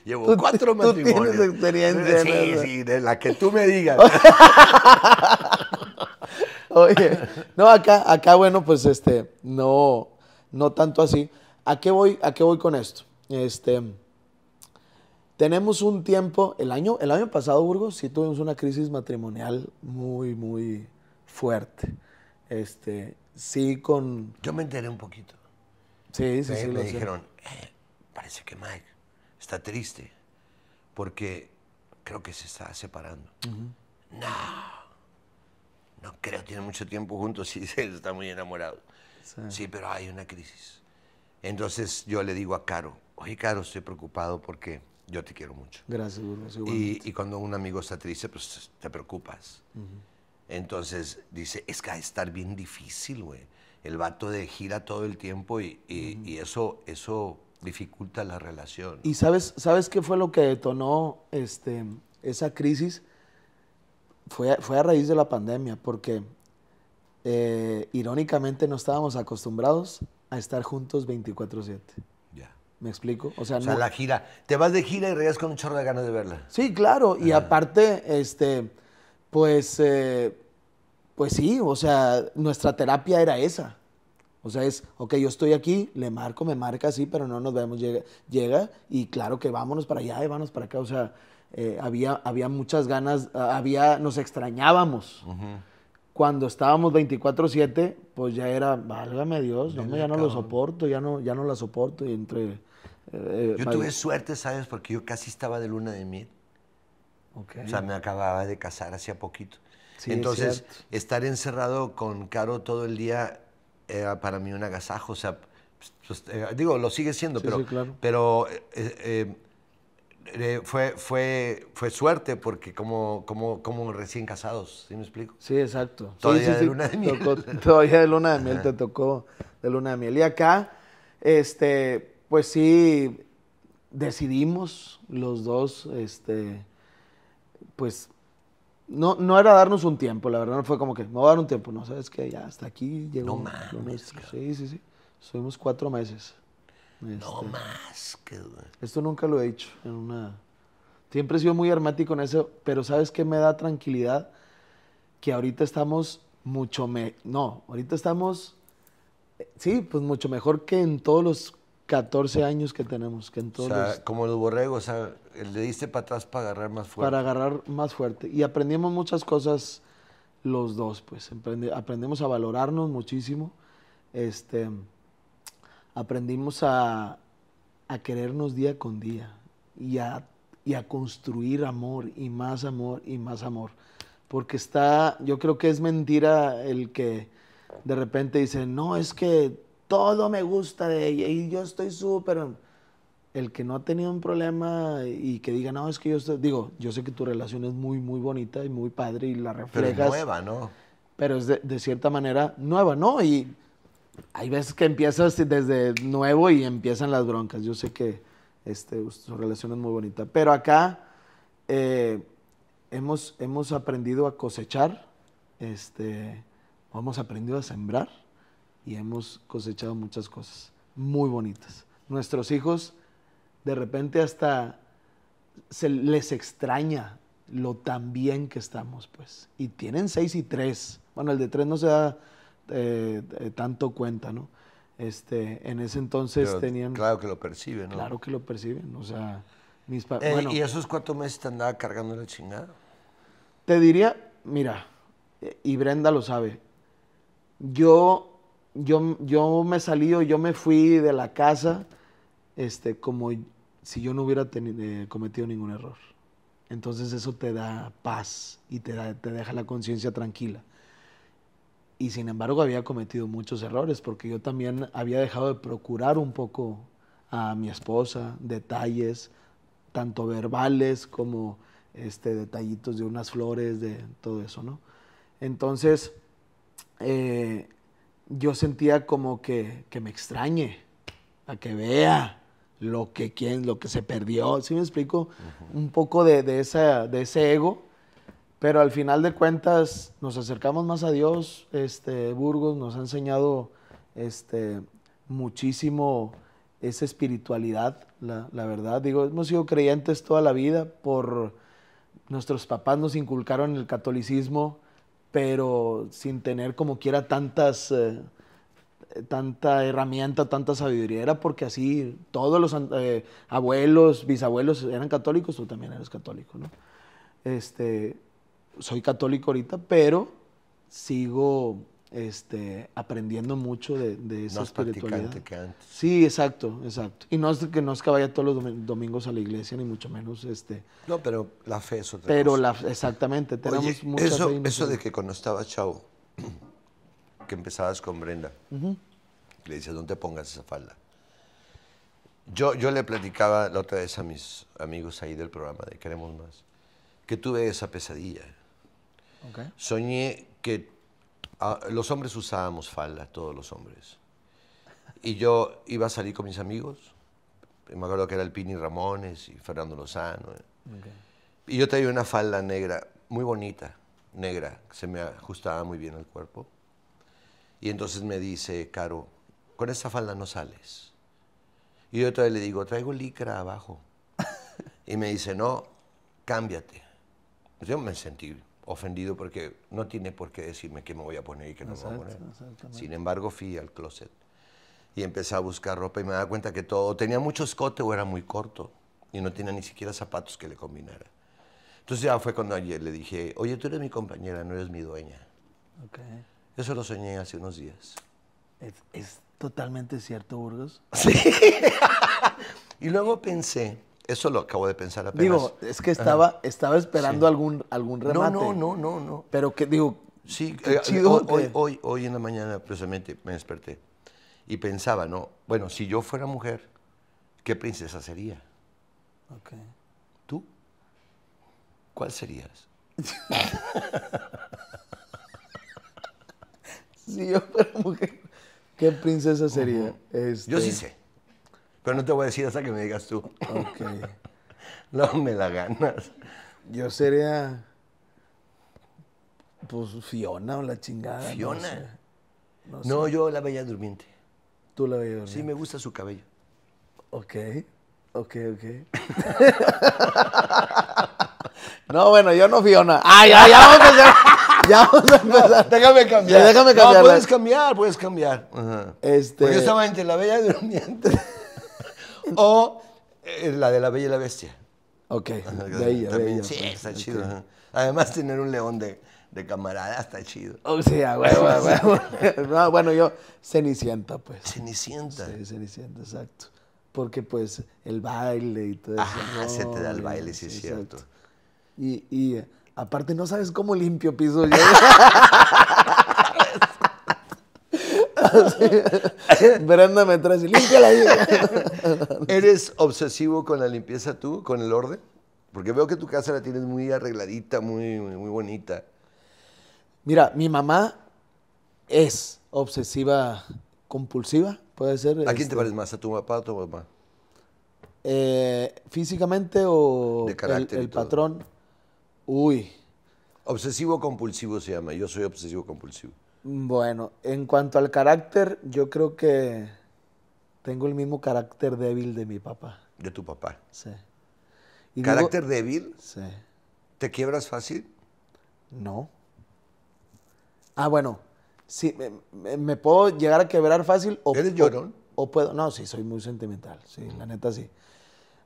Llevo cuatro matrimonios. tienes experiencia. Sí, sí, de la que tú me digas. [LAUGHS] Oye, no, acá, acá, bueno, pues este, no, no tanto así. ¿A qué voy, a qué voy con esto? Este, tenemos un tiempo, el año, el año pasado, Burgos, sí tuvimos una crisis matrimonial muy, muy fuerte. Este, sí con... Yo me enteré un poquito. Sí, sí, sí. Me dijeron, eh, parece que Mike está triste porque creo que se está separando. No, no creo, tiene mucho tiempo juntos y [LAUGHS] está muy enamorado. Sí. pero hay una crisis. Entonces yo le digo a Caro, oye Caro, estoy preocupado porque yo te quiero mucho. Gracias, Y, y, cuando un amigo está triste, pues te preocupas. Entonces dice, es que va a estar bien difícil, güey. El vato de gira todo el tiempo y, y eso, eso dificulta la relación. ¿Y sabes, sabes qué fue lo que detonó este, esa crisis? Fue, a raíz de la pandemia, porque eh, irónicamente no estábamos acostumbrados a estar juntos 24/7. Ya. ¿Me explico? O sea, la gira. Te vas de gira y regresas con un chorro de ganas de verla. Sí, claro. Y aparte, este, pues, eh, pues sí, o sea, nuestra terapia era esa. O sea, es, ok, yo estoy aquí, le marco, me marca, sí, pero no nos vemos, llega, llega y claro que vámonos para allá y vámonos para acá. O sea, eh, había, había muchas ganas, ah, había, nos extrañábamos. Cuando estábamos 24-7, pues ya era, válgame Dios, no, ya no lo soporto, ya no, ya no la soporto. entre, eh, eh, yo tuve suerte, ¿sabes? Porque yo casi estaba de luna de miel. Okay. O sea, me acababa de casar hacía poquito. Entonces, estar encerrado con Caro todo el día era para mí un agasajo. O sea, pues, eh, digo, lo sigue siendo, pero, pero eh, eh, fue, fue, fue suerte porque como, como, como recién casados, ¿sí me explico? Sí, exacto. Todavía de luna de miel. todavía de luna de miel te tocó de luna de miel. Y acá, este, pues sí, decidimos los dos, este, pues no, era darnos un tiempo, la verdad, no fue como que, me voy a dar un tiempo, no, sabes que ya hasta aquí llegó. No mames. Sí, sí, sí. Subimos cuatro meses. no este, más, Esto nunca lo he dicho en una... Siempre he sido muy hermético en eso, pero ¿sabes qué me da tranquilidad? Que ahorita estamos mucho me... No, ahorita estamos... Eh, sí, pues mucho mejor que en todos los 14 años que tenemos, que entonces... O sea, como los borregos, o sea, le diste para atrás para agarrar más fuerte. Para agarrar más fuerte. Y aprendimos muchas cosas los dos, pues. aprendemos a valorarnos muchísimo. Este, aprendimos a, a querernos día con día y a, y a construir amor y más amor y más amor. Porque está, yo creo que es mentira el que de repente dice, no, es que todo me gusta de ella y yo estoy súper... El que no ha tenido un problema y que diga, no, es que yo estoy... Digo, yo sé que tu relación es muy, muy bonita y muy padre y la reflejas. Pero es nueva, ¿no? Pero es de, cierta manera nueva, ¿no? Y hay veces que empiezas desde nuevo y empiezan las broncas. Yo sé que este, su relación es muy bonita. Pero acá eh, hemos, hemos aprendido a cosechar, este, hemos aprendido a sembrar y hemos cosechado muchas cosas muy bonitas. Nuestros hijos, de repente hasta se les extraña lo tan bien que estamos, pues. Y tienen seis y tres. Bueno, el de tres no se da eh, eh, tanto cuenta, ¿no? Este, en ese entonces tenían... Claro que lo perciben, ¿no? Claro que lo perciben, o sea... Mis papás... Eh, ¿Y esos cuatro meses te andaba cargando la chingada? Te diría, mira, y Brenda lo sabe, yo yo, me salí yo me fui de la casa este, como si yo no hubiera eh, cometido ningún error. Entonces eso te da paz y te, deja la conciencia tranquila. Y sin embargo había cometido muchos errores porque yo también había dejado de procurar un poco a mi esposa, detalles, tanto verbales como este, detallitos de unas flores, de todo eso, ¿no? Entonces, eh, yo sentía como que, me extrañe, a que vea lo que quién lo que se perdió. ¿Sí me explico? Un poco de, esa, de ese ego. Pero al final de cuentas nos acercamos más a Dios. Este, Burgos nos ha enseñado este, muchísimo esa espiritualidad, la, la, verdad. Digo, hemos sido creyentes toda la vida por nuestros papás nos inculcaron el catolicismo, pero sin tener como quiera tantas, eh, tanta herramienta, tanta sabiduría. Era porque así todos los eh, abuelos, bisabuelos eran católicos, tú también eres católico, ¿no? Este, soy católico ahorita, pero sigo este, aprendiendo mucho de, esa espiritualidad. Sí, exacto, exacto. Y no es que nos vaya todos los domingos a la iglesia, ni mucho menos. Este, no, pero la fe es otra pero La, exactamente, tenemos mucho. eso, eso de que cuando estaba chavo, [CLEARS THROAT] que empezabas con Brenda, le dices, ¿dónde pongas esa falda. Yo, yo le platicaba la otra vez a mis amigos ahí del programa de Queremos Más, que tuve esa pesadilla. Soñé que Ah, los hombres usábamos falda, todos los hombres. Y yo iba a salir con mis amigos. Me acuerdo que era el Pini Ramones y Fernando Lozano. Y yo traía una falda negra, muy bonita, negra, que se me ajustaba muy bien al cuerpo. Y entonces me dice, Caro, con esa falda no sales. Y yo todavía le digo, traigo licra abajo. [LAUGHS] y me dice, no, cámbiate. Yo me sentí ofendido porque no tiene por qué decirme qué me voy a poner y qué no me voy a poner. Sin embargo, fui al closet y empecé a buscar ropa y me daba cuenta que todo tenía mucho escote o era muy corto y no tenía ni siquiera zapatos que le combinara. Entonces ya fue cuando ayer le dije, oye, tú eres mi compañera, no eres mi dueña. Okay. Eso lo soñé hace unos días. ¿Es, es totalmente cierto, Burgos? [LAUGHS] Sí. [LAUGHS] y luego pensé, eso lo acabo de pensar apenas. Digo, es que estaba, estaba esperando algún, algún remate. No, no, no, no, no. Pero que digo. Sí, eh, hoy, hoy, hoy, en la mañana precisamente me desperté y pensaba, ¿no? Bueno, si yo fuera mujer, ¿qué princesa sería? Ok. ¿Tú? ¿Cuál serías? [LAUGHS] si yo fuera mujer, ¿qué princesa sería? Yo sí este, sé. Pero no te voy a decir hasta que me digas tú. Ok. [LAUGHS] no me la ganas. Yo sería. Pues Fiona o la chingada. Fiona. No, yo la bella durmiente. Tú la bella durmiente. Sí, me gusta su cabello. Ok. Ok, ok. [LAUGHS] no, bueno, yo no Fiona. Ah, ya, ya vamos a empezar. Ya vamos a empezar. déjame cambiar. déjame cambiar. No, puedes cambiar, puedes cambiar. Este... Porque yo estaba entre la bella durmiente o eh, la de la Bella y la Bestia. Ok, bella, [LAUGHS] También, Sí, está pues, chido. Además, tener un león de, camarada está chido. O sea, bueno, No, bueno, yo, Cenicienta, pues. Cenicienta. Sí, Cenicienta, exacto. Porque, pues, el baile y todo eso. Ah, se te da el baile, sí, es cierto. Y, y aparte, no sabes cómo limpio piso yo. [LAUGHS] [LAUGHS] Brenda me trae y limpia la vida. [LAUGHS] ¿Eres obsesivo con la limpieza tú, con el orden? Porque veo que tu casa la tienes muy arregladita, muy, muy, bonita. Mira, mi mamá es obsesiva compulsiva, puede ser. ¿A quién te este, pareces más? ¿A tu papá o a tu mamá? Eh, ¿Físicamente o de carácter el patrón? Uy. Obsesivo compulsivo se llama. Yo soy obsesivo compulsivo. Mm, bueno, en cuanto al carácter, yo creo que tengo el mismo carácter débil de mi papá. De tu papá. Sí. ¿Carácter débil? Sí. ¿Te quiebras fácil? No. Ah, bueno. Sí, me, puedo llegar a quebrar fácil o... ¿Eres llorón? O, puedo... No, sí, soy muy sentimental. Sí, la neta sí.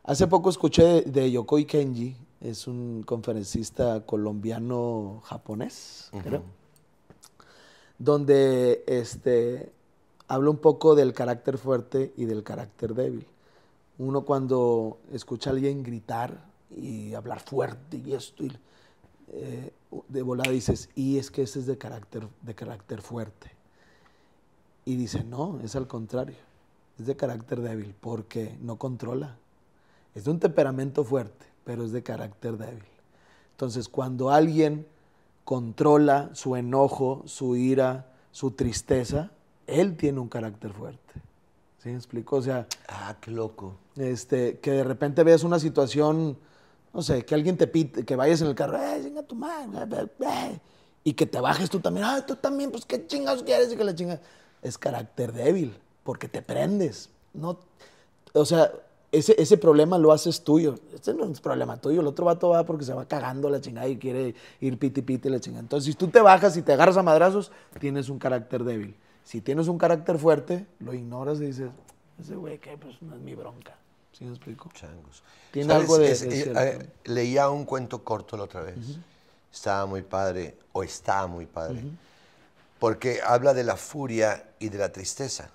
Hace poco escuché de, Yokoi Kenji, es un conferencista colombiano japonés, creo, donde este, habla un poco del carácter fuerte y del carácter débil. Uno cuando escucha a alguien gritar y hablar fuerte y esto, y, eh, de volada dices, y es que ese es de carácter, de carácter fuerte. Y dice, no, es al contrario, es de carácter débil porque no controla. Es de un temperamento fuerte, pero es de carácter débil. Entonces, cuando alguien controla su enojo, su ira, su tristeza, él tiene un carácter fuerte. ¿Sí explicó, O sea. Ah, qué loco. Este, que de repente veas una situación, no sé, que alguien te pite, que vayas en el carro, ¡eh, chinga tu madre! y que te bajes tú también, ¡ah, tú también! Pues qué chingados quieres y que la chinga. Es carácter débil, porque te prendes. No, o sea, ese, ese problema lo haces tuyo. Este no es problema tuyo. El otro vato va porque se va cagando la chingada y quiere ir piti piti la chingada. Entonces, si tú te bajas y te agarras a madrazos, tienes un carácter débil. Si tienes un carácter fuerte, lo ignoras y dices, ese güey que pues no es mi bronca. ¿Sí me explico? Changos. Tiene algo de... Eh, leía un cuento corto la otra vez. Estaba muy padre, o está muy padre, porque habla de la furia y de la tristeza.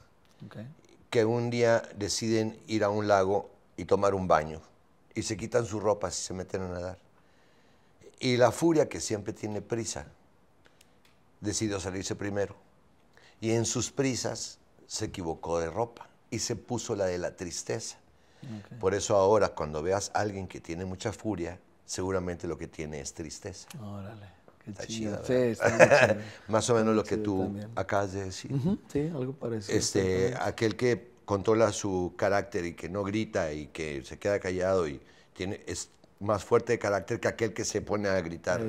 Que un día deciden ir a un lago y tomar un baño, y se quitan sus ropas y se meten a nadar. Y la furia, que siempre tiene prisa, decidió salirse primero y en sus prisas se equivocó de ropa y se puso la de la tristeza. Por eso ahora cuando veas a alguien que tiene mucha furia, seguramente lo que tiene es tristeza. Órale. Qué chido. Sí, [LAUGHS] Más o menos lo que tú acabas de decir. Sí, algo parecido. Este, aquel que controla su carácter y que no grita y que se queda callado y tiene, es más fuerte de carácter que aquel que se pone a gritar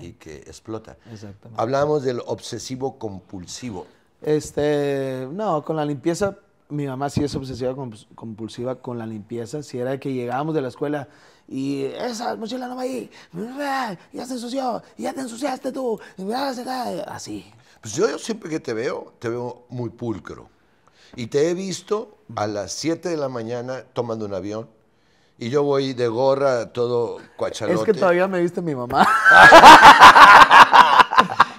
y que explota. Exactamente. Hablamos del obsesivo compulsivo. Este, no, con la limpieza, mi mamá sí es obsesiva pues, compulsiva con la limpieza. Si era que llegábamos de la escuela y esa mochila no va ahí, ya se ensució, ya te ensuciaste tú, así. Pues yo, siempre que te veo, te veo muy pulcro. Y te he visto a las 7 de la mañana tomando un avión y yo voy de gorra todo cuachalote. Es que todavía me viste mi mamá. [LAUGHS]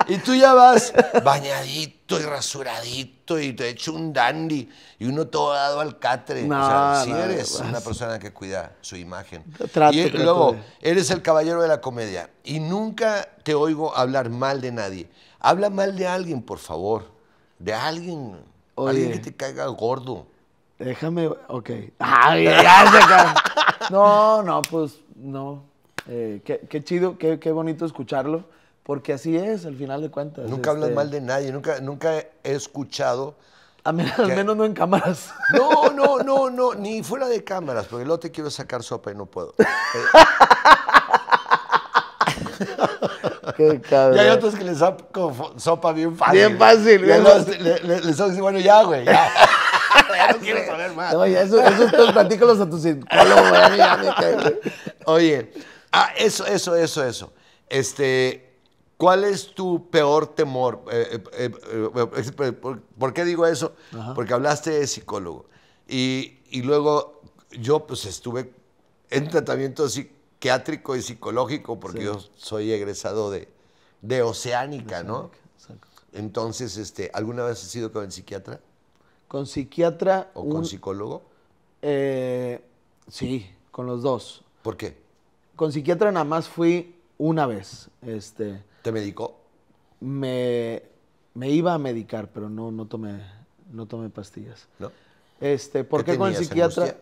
Y tú ya vas [LAUGHS] bañadito y rasuradito y te he hecho un dandy y uno todo dado al catre. No, o sea, si eres una persona que cuida su imagen. y luego, eres el caballero de la comedia y nunca te oigo hablar mal de nadie. Habla mal de alguien, por favor. De alguien. Alguien que te caiga gordo. Déjame, ok. Ay, ya no, no, pues no. Eh, qué, chido, qué bonito escucharlo. Porque así es, al final de cuentas. Nunca hablas este, mal de nadie, nunca, nunca he escuchado. A al menos no en cámaras. [LAUGHS] No, no, no, no, ni fuera de cámaras, porque luego te quiero sacar sopa y no puedo. Qué eh, [LAUGHS] cabrón. Y hay otros que les saco sopa bien fácil. Bien fácil. Bien Les, les, bueno, ya, güey, ya. [LAUGHS] ya no quiero saber más. Oye, esos eso, a tu psicólogo, Oye, ah, eso, eso, eso, eso. Este, ¿Cuál es tu peor temor? Eh, eh, eh, ¿por, qué digo eso? Porque hablaste de psicólogo. Y, luego yo pues estuve en tratamiento psiquiátrico y psicológico porque yo soy egresado de, Oceánica, ¿no? Entonces, este, ¿alguna vez has sido con psiquiatra? ¿Con psiquiatra? ¿O con psicólogo? sí, con los dos. ¿Por qué? Con psiquiatra nada más fui una vez. Este ¿Te medicó? Me, iba a medicar, pero no, no, tomé, no tomé pastillas. ¿No? Este, ¿Por qué, con el psiquiatra?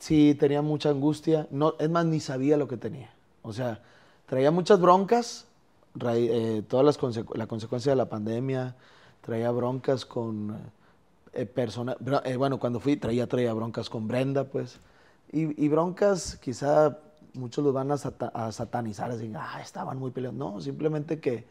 Sí, tenía mucha angustia. No, es más, ni sabía lo que tenía. O sea, traía muchas broncas, eh, todas las consecuencias la consecuencia de la pandemia, traía broncas con eh, personas, eh, bueno, cuando fui traía, traía broncas con Brenda, pues, y broncas quizá muchos los van a, satanizar, así, ah, estaban muy peleados. No, simplemente que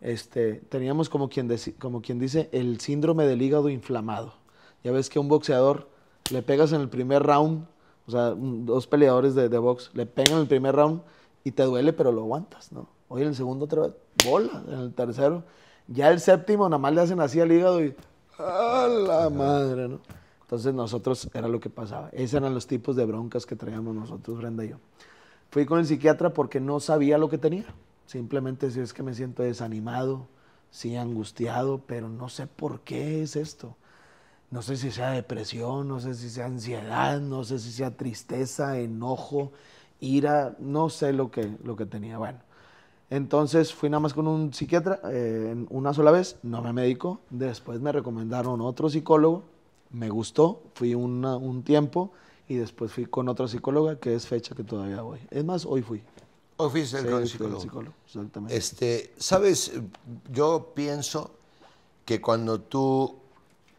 este, teníamos como quien, como quien dice el síndrome del hígado inflamado. Ya ves que un boxeador le pegas en el primer round, o sea, dos peleadores de, de box, le pegan en el primer round y te duele, pero lo aguantas, ¿no? hoy en el segundo otra vez, bola, en el tercero. Ya el séptimo, nada más le hacen así al hígado y. ah, la madre, no! Entonces nosotros era lo que pasaba. Esos eran los tipos de broncas que traíamos nosotros, Brenda y yo. Fui con el psiquiatra porque no sabía lo que tenía. Simplemente si es que me siento desanimado, sí angustiado, pero no sé por qué es esto. No sé si sea depresión, no sé si sea ansiedad, no sé si sea tristeza, enojo, ira, no sé lo que, lo que tenía. Bueno, entonces fui nada más con un psiquiatra eh, en una sola vez, no me medicó. Después me recomendaron otro psicólogo me gustó, fui un tiempo y después fui con otra psicóloga que es fecha que todavía voy. Es más, hoy fui. Hoy fui el psicólogo. Exactamente. Este, Sabes, yo pienso que cuando tú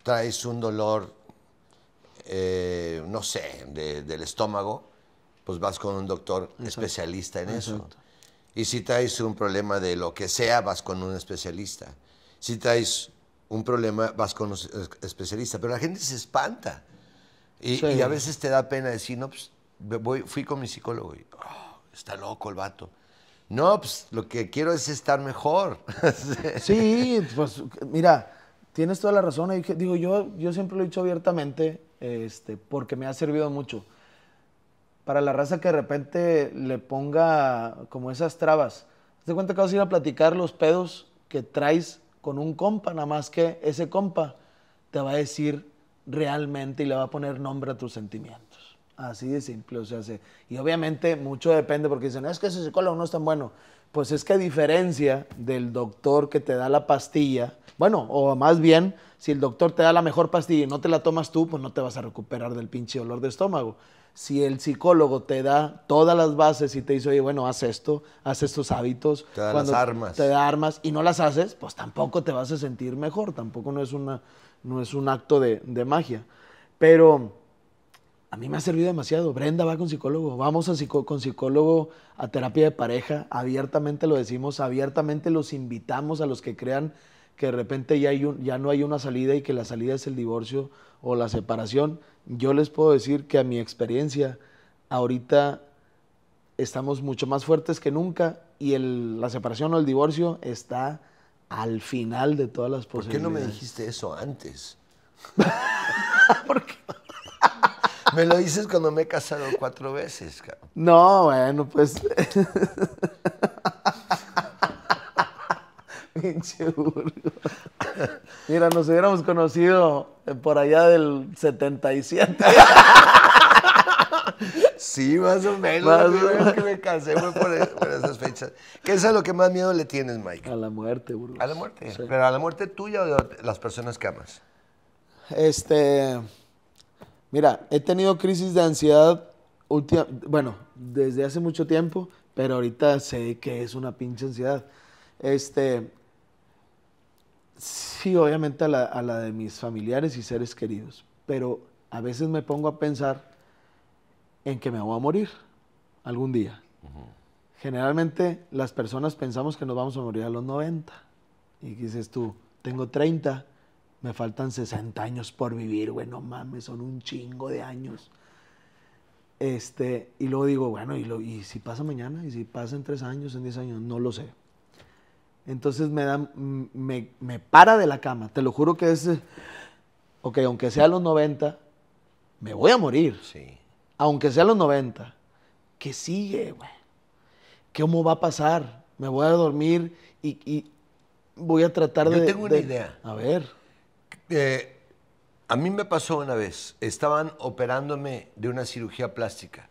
traes un dolor, eh, no sé, del estómago, pues vas con un doctor especialista en eso. Y si traes un problema de lo que sea, vas con un especialista. Si traes un problema, vas con los especialistas. Pero la gente se espanta. Y, a veces te da pena decir, no, pues, voy, fui con mi psicólogo y, oh, está loco el vato. No, pues, lo que quiero es estar mejor. [LAUGHS] sí, pues, mira, tienes toda la razón. Digo, yo, yo siempre lo he dicho abiertamente, este, porque me ha servido mucho. Para la raza que de repente le ponga como esas trabas. Te cuenta que vas a ir a platicar los pedos que traes con un compa, nada más que ese compa te va a decir realmente y le va a poner nombre a tus sentimientos. Así de simple, o sea, y obviamente mucho depende porque dicen, es que ese psicólogo no es tan bueno. Pues es que a diferencia del doctor que te da la pastilla, bueno, o más bien, si el doctor te da la mejor pastilla y no te la tomas tú, pues no te vas a recuperar del pinche dolor de estómago si el psicólogo te da todas las bases y te dice, oye, bueno, haz esto, haz estos hábitos. Te da las armas. Te da armas y no las haces, pues tampoco te vas a sentir mejor, tampoco no es, no es un acto de, magia. Pero a mí me ha servido demasiado. Brenda va con psicólogo, vamos a con psicólogo a terapia de pareja, abiertamente lo decimos, abiertamente los invitamos a los que crean que de repente ya, hay ya no hay una salida y que la salida es el divorcio o la separación yo les puedo decir que a mi experiencia, ahorita estamos mucho más fuertes que nunca y el, la separación o el divorcio está al final de todas las posibilidades. ¿Por qué no me dijiste eso antes? [LAUGHS] ¿Por [LAUGHS] me lo dices cuando me he casado cuatro veces. No, bueno, pues... [LAUGHS] Pinche Mira, nos hubiéramos conocido por allá del 77. Sí, más o menos. Más que me cansé fue por, esas fechas. ¿Qué es a lo que más miedo le tienes, Mike? A la muerte, burro. A la muerte. Pero a la muerte tuya o de las personas que amas. Este. Mira, he tenido crisis de ansiedad última, bueno, desde hace mucho tiempo, pero ahorita sé que es una pinche ansiedad. Este, Sí, obviamente a la, de mis familiares y seres queridos, pero a veces me pongo a pensar en que me voy a morir algún día. Generalmente las personas pensamos que nos vamos a morir a los 90. Y dices tú, tengo 30, me faltan 60 años por vivir, bueno no mames, son un chingo de años. Este, y luego digo, bueno, ¿y, ¿y si pasa mañana? ¿Y si pasa en tres años, en diez años? No lo sé. Entonces me, da, me, para de la cama. Te lo juro que es, ok, aunque sea a los 90, me voy a morir. Sí. Aunque sea a los 90. ¿Qué sigue, güey? ¿Cómo va a pasar? Me voy a dormir y, voy a tratar de... Yo tengo una idea. A ver. Eh, a mí me pasó una vez. Estaban operándome de una cirugía plástica.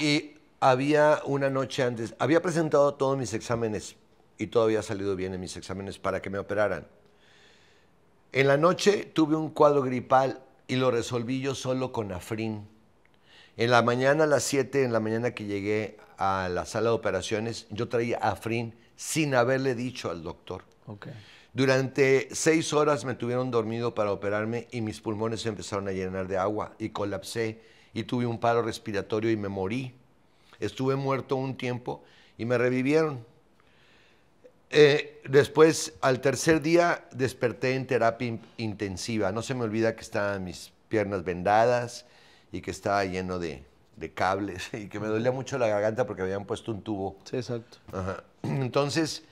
Y había una noche antes, había presentado todos mis exámenes y todavía había salido bien en mis exámenes para que me operaran. En la noche tuve un cuadro gripal y lo resolví yo solo con Afrin. En la mañana, a las 7 en la mañana que llegué a la sala de operaciones, yo traía Afrin sin haberle dicho al doctor. Durante seis horas me tuvieron dormido para operarme y mis pulmones se empezaron a llenar de agua y colapsé y tuve un paro respiratorio y me morí. Estuve muerto un tiempo y me revivieron. Eh, después, al tercer día, desperté en terapia intensiva. No se me olvida que estaban mis piernas vendadas y que estaba lleno de, cables [LAUGHS] y que me dolía mucho la garganta porque habían puesto un tubo. Sí, exacto. [CLEARS THROAT] Entonces,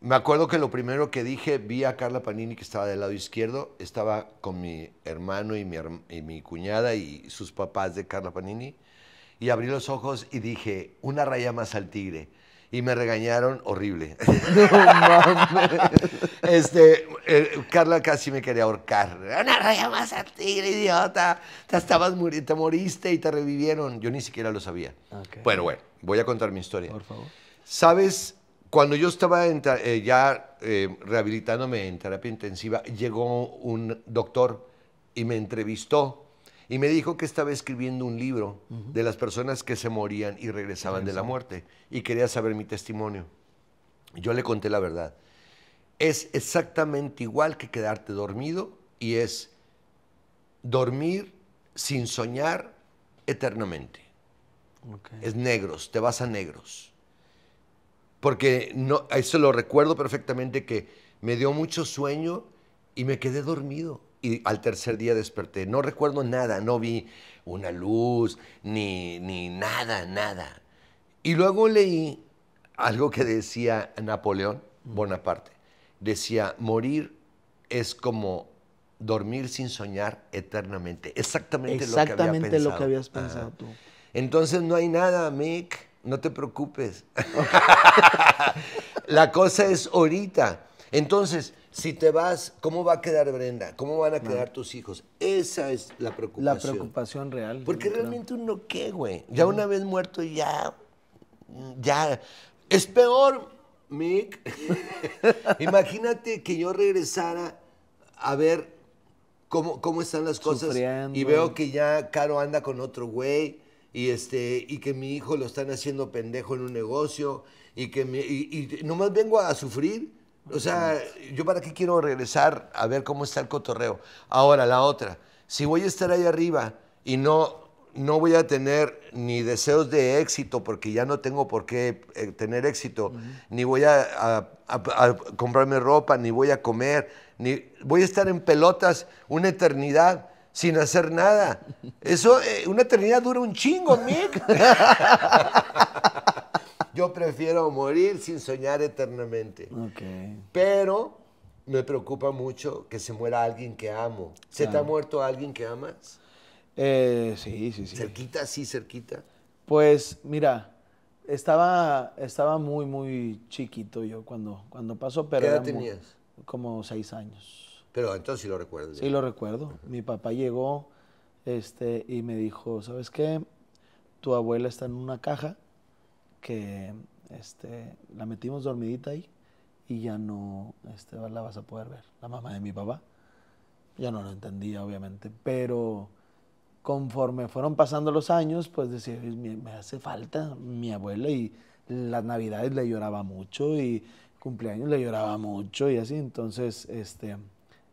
me acuerdo que lo primero que dije, vi a Carla Panini que estaba del lado izquierdo, estaba con mi hermano y mi cuñada y sus papás de Carla Panini, y abrí los ojos y dije, una raya más al tigre y me regañaron horrible. [LAUGHS] No mames. Este, eh, Carla casi me quería ahorcar. ¡No raya más a ti, idiota. Te, estabas muri moriste y te revivieron. Yo ni siquiera lo sabía. Bueno, bueno, voy a contar mi historia. Por favor. ¿Sabes? Cuando yo estaba eh, ya eh, rehabilitándome en terapia intensiva, llegó un doctor y me entrevistó y me dijo que estaba escribiendo un libro de las personas que se morían y regresaban de la muerte y quería saber mi testimonio. Yo le conté la verdad. Es exactamente igual que quedarte dormido y es dormir sin soñar eternamente. Es negros, te vas a negros. Porque no, eso lo recuerdo perfectamente que me dio mucho sueño y me quedé dormido y al tercer día desperté. No recuerdo nada, no vi una luz, ni, ni nada, nada. Y luego leí algo que decía Napoleón Bonaparte. Decía, morir es como dormir sin soñar eternamente. Exactamente, lo que había pensado. lo que habías pensado tú. Entonces no hay nada, Mick, no te preocupes. [LAUGHS] La cosa es ahorita. Entonces, si te vas, ¿cómo va a quedar Brenda? ¿Cómo van a quedar tus hijos? Esa es la preocupación. La preocupación real. Porque realmente uno qué, güey. Ya una vez muerto, ya. Ya. Es peor, Mick. [LAUGHS] Imagínate que yo regresara a ver cómo, están las cosas. Y veo que ya Caro anda con otro güey. Y, este, y que mi hijo lo están haciendo pendejo en un negocio. Y que y, y nomás vengo a sufrir o sea, yo para qué quiero regresar a ver cómo está el cotorreo. Ahora, la otra, si voy a estar ahí arriba y no, no voy a tener ni deseos de éxito, porque ya no tengo por qué eh, tener éxito, ni voy a, comprarme ropa, ni voy a comer, ni voy a estar en pelotas una eternidad sin hacer nada. [LAUGHS] Eso, eh, una eternidad dura un chingo, Mick. [LAUGHS] Yo prefiero morir sin soñar eternamente. Okay. Pero me preocupa mucho que se muera alguien que amo. ¿Se te ha muerto alguien que amas? Eh, sí, sí, sí. ¿Cerquita, sí, cerquita? Pues mira, estaba, estaba muy, muy chiquito yo cuando, cuando pasó, pero... ¿Qué edad tenías? como seis años. Pero entonces sí lo recuerdo. Sí, lo recuerdo. Mi papá llegó este, y me dijo, ¿sabes qué? Tu abuela está en una caja que este, la metimos dormidita ahí y ya no este, la vas a poder ver. La mamá de mi papá. Ya no lo entendía, obviamente, pero conforme fueron pasando los años, pues decía, me, hace falta mi abuela y las navidades le lloraba mucho y cumpleaños le lloraba mucho y así. Entonces, este,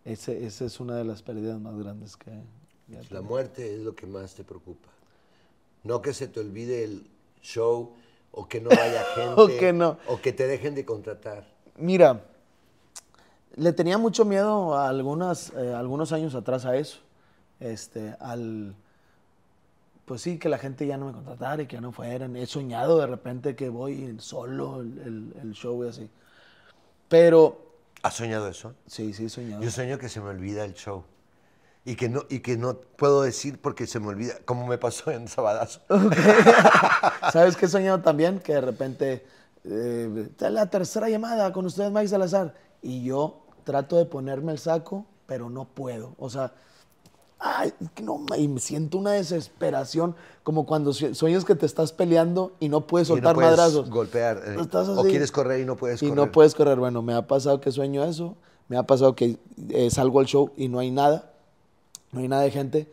ese, esa es una de las pérdidas más grandes que la muerte es lo que más te preocupa. No que se te olvide el show o que no haya [LAUGHS] gente, o, que no. o que te dejen de contratar. Mira, le tenía mucho miedo eh, algunos años atrás a eso, este, al, pues sí, que la gente ya no me contratara y que ya no fueran. He soñado de repente que voy solo el, show y así. Pero... ¿Has soñado eso? Sí, sí, he soñado. Yo sueño que se me olvida el show y que no, y que no puedo decir porque se me olvida, como me pasó en Sabadazo. [LAUGHS] [LAUGHS] ¿Sabes qué he soñado también? Que de repente, eh, la tercera llamada con ustedes, Mike Salazar, y yo trato de ponerme el saco, pero no puedo. O sea, ay, no, y siento una desesperación, como cuando sueñas que te estás peleando y no puedes soltar madrazos. golpear. Eh, o quieres correr y no puedes correr. Y no puedes correr. Bueno, me ha pasado que sueño eso, me ha pasado que eh, salgo al show y no hay nada no hay nada de gente,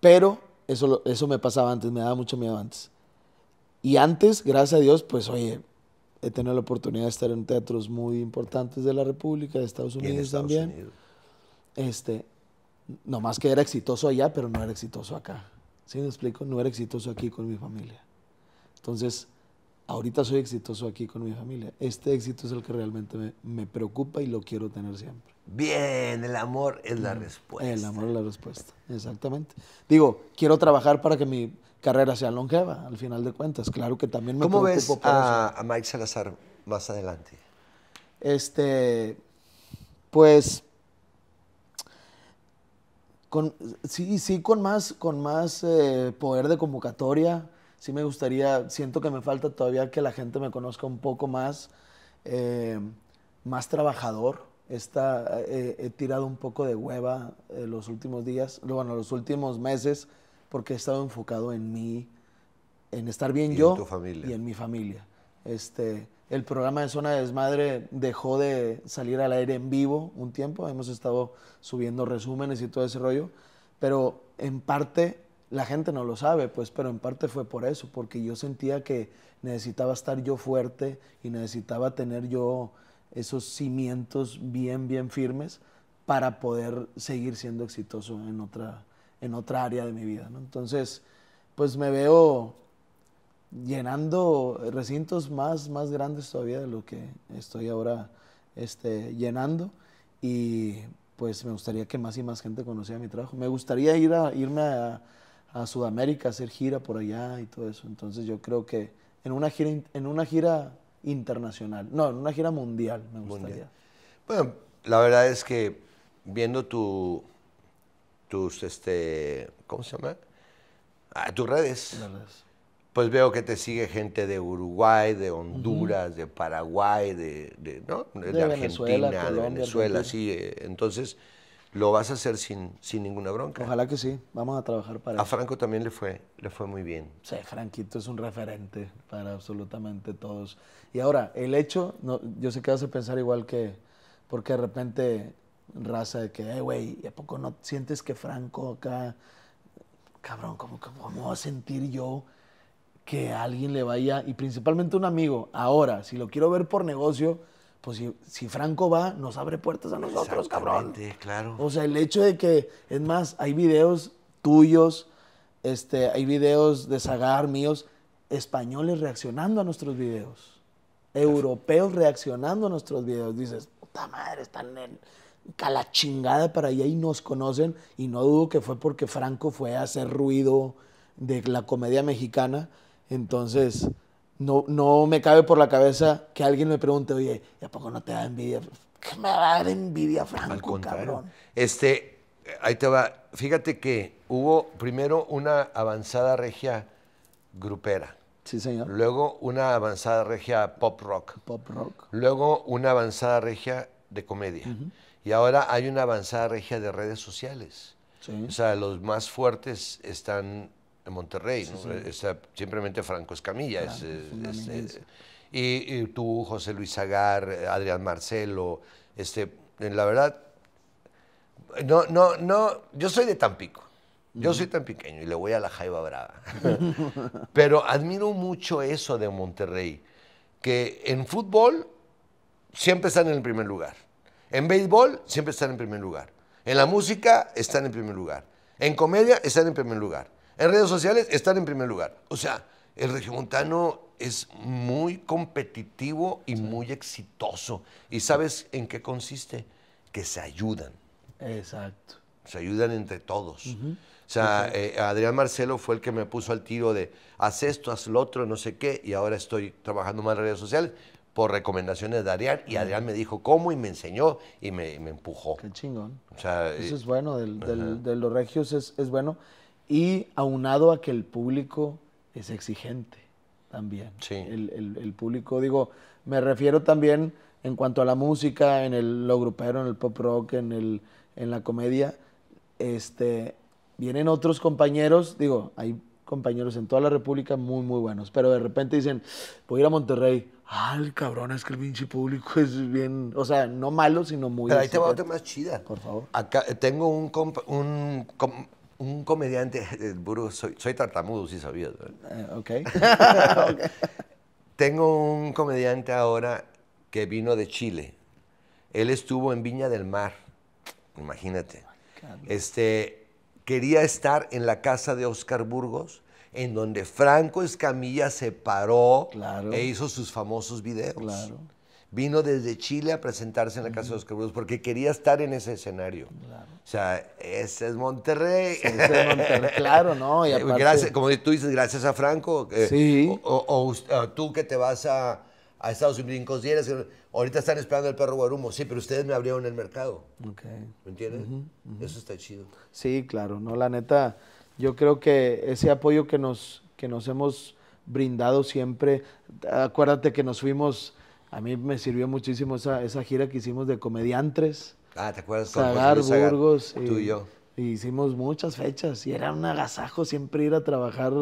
pero eso, eso me pasaba antes, me daba mucho miedo antes. Y antes, gracias a Dios, pues oye, he tenido la oportunidad de estar en teatros muy importantes de la República, de Estados Unidos también. Este, no más que era exitoso allá, pero no era exitoso acá. ¿Sí me explico? No era exitoso aquí con mi familia. Entonces, ahorita soy exitoso aquí con mi familia. Este éxito es el que realmente me, preocupa y lo quiero tener siempre. Bien, el amor es la mm, respuesta. El amor es la respuesta, exactamente. Digo, quiero trabajar para que mi carrera sea longeva, al final de cuentas. Claro que también me ¿Cómo ves a, a Mike Salazar más adelante? Este, pues, con, sí, sí, con más, con más eh, poder de convocatoria, sí me gustaría, siento que me falta todavía que la gente me conozca un poco más, eh, más trabajador. Está, eh, he tirado un poco de hueva eh, los últimos días, bueno, los últimos meses, porque he estado enfocado en mí, en estar bien yo y en mi familia. Este, el programa de Zona de Desmadre dejó de salir al aire en vivo un tiempo, hemos estado subiendo resúmenes y todo ese rollo, pero en parte la gente no lo sabe, pues, pero en parte fue por eso, porque yo sentía que necesitaba estar yo fuerte y necesitaba tener yo esos cimientos bien, bien firmes para poder seguir siendo exitoso en otra, en otra área de mi vida. Entonces, pues me veo llenando recintos más, más grandes todavía de lo que estoy ahora este, llenando y pues me gustaría que más y más gente conociera mi trabajo. Me gustaría ir a, irme a, a Sudamérica, hacer gira por allá y todo eso. Entonces yo creo que en una gira, en una gira internacional, no, en una gira mundial me gustaría. Bueno, la verdad es que viendo tu, tus, este, ¿cómo se llama? Ah, tus redes, Pues veo que te sigue gente de Uruguay, de Honduras, de Paraguay, de, de, de, Argentina, Venezuela, de Venezuela, sí. Eh, entonces, lo vas a hacer sin, sin ninguna bronca. Ojalá que sí, vamos a trabajar para a Franco también le fue, le fue muy bien. Sí, Franquito es un referente para absolutamente todos. Y ahora, el hecho, no, yo sé que vas a pensar igual que, porque de repente raza de que, eh, güey, ¿a poco no sientes que Franco acá, cabrón, como que cómo a sentir yo que alguien le vaya, y principalmente un amigo, ahora, si lo quiero ver por negocio, pues si, Franco va, nos abre puertas a nosotros, cabrón. claro. O sea, el hecho de que, es más, hay videos tuyos, este, hay videos de Sagar míos, españoles reaccionando a nuestros videos, europeos reaccionando a nuestros videos. Dices, puta madre, están en chingada para allá y nos conocen. Y no dudo que fue porque Franco fue a hacer ruido de la comedia mexicana. Entonces no, no me cabe por la cabeza que alguien me pregunte, oye, ¿y a poco no te da envidia? ¿Qué me va a dar envidia, Franco, cabrón? Este, ahí te va. Fíjate que hubo primero una avanzada regia grupera. Sí, señor. Luego una avanzada regia pop rock. Pop rock. Luego una avanzada regia de comedia. Y ahora hay una avanzada regia de redes sociales. O sea, los más fuertes están en Monterrey, eh, simplemente Franco Escamilla. Eh, y, tú, José Luis Agar, Adrián Marcelo, este, eh, la verdad, no, no, no, yo soy de Tampico. Yo soy tan pequeño y le voy a la Jaiba Brava. [LAUGHS] Pero admiro mucho eso de Monterrey, que en fútbol siempre están en el primer lugar. En béisbol siempre están en primer lugar. En la música están en primer lugar. En comedia están en primer lugar. En redes sociales están en primer lugar. O sea, el montano es muy competitivo y muy exitoso. ¿Y sabes en qué consiste? Que se ayudan. Exacto. Se ayudan entre todos. O sea, eh, Adrián Marcelo fue el que me puso al tiro de haz esto, haz lo otro, no sé qué, y ahora estoy trabajando más en redes sociales por recomendaciones de Adrián, y Adrián me dijo cómo y me enseñó y me, empujó. Qué chingón. Eso eh, es bueno, de los regios es, es bueno y aunado a que el público es exigente también. Sí. El, el, público, digo, me refiero también en cuanto a la música, en el, lo grupero, en el pop rock, en, el, en la comedia. Este, vienen otros compañeros, digo, hay compañeros en toda la República muy, muy buenos, pero de repente dicen, voy a ir a Monterrey. Ah, cabrón, es que el Vinci público es bien, o sea, no malo, sino muy... Pero ahí te va otra más chida. Por favor. Acá eh, tengo un, un un comediante [LAUGHS] eh, soy, tartamudo, si sabías. Eh, [LAUGHS] Tengo un comediante ahora que vino de Chile. Él estuvo en Viña del Mar, imagínate. este, quería estar en la casa de Oscar Burgos, en donde Franco Escamilla se paró e hizo sus famosos videos vino desde Chile a presentarse en la Casa de los Cabrudos porque quería estar en ese escenario. O sea, ese es Monterrey. Monterrey, claro, ¿no? [LAUGHS] Eh, gracias, como tú dices, gracias a Franco. sí. O, tú que te vas a, Estados Unidos y ahorita están esperando el perro guarumo. Sí, pero ustedes me abrieron el mercado. Ok. ¿Me entiendes? Eso está chido. Sí, claro, no, la neta, yo creo que ese apoyo que nos, que nos hemos brindado siempre, acuérdate que nos fuimos a mí me sirvió muchísimo esa, gira que hicimos de comediantes. Ah, ¿te acuerdas? Sagar, Burgos. Y, yo. hicimos muchas fechas y era un agasajo siempre ir a trabajar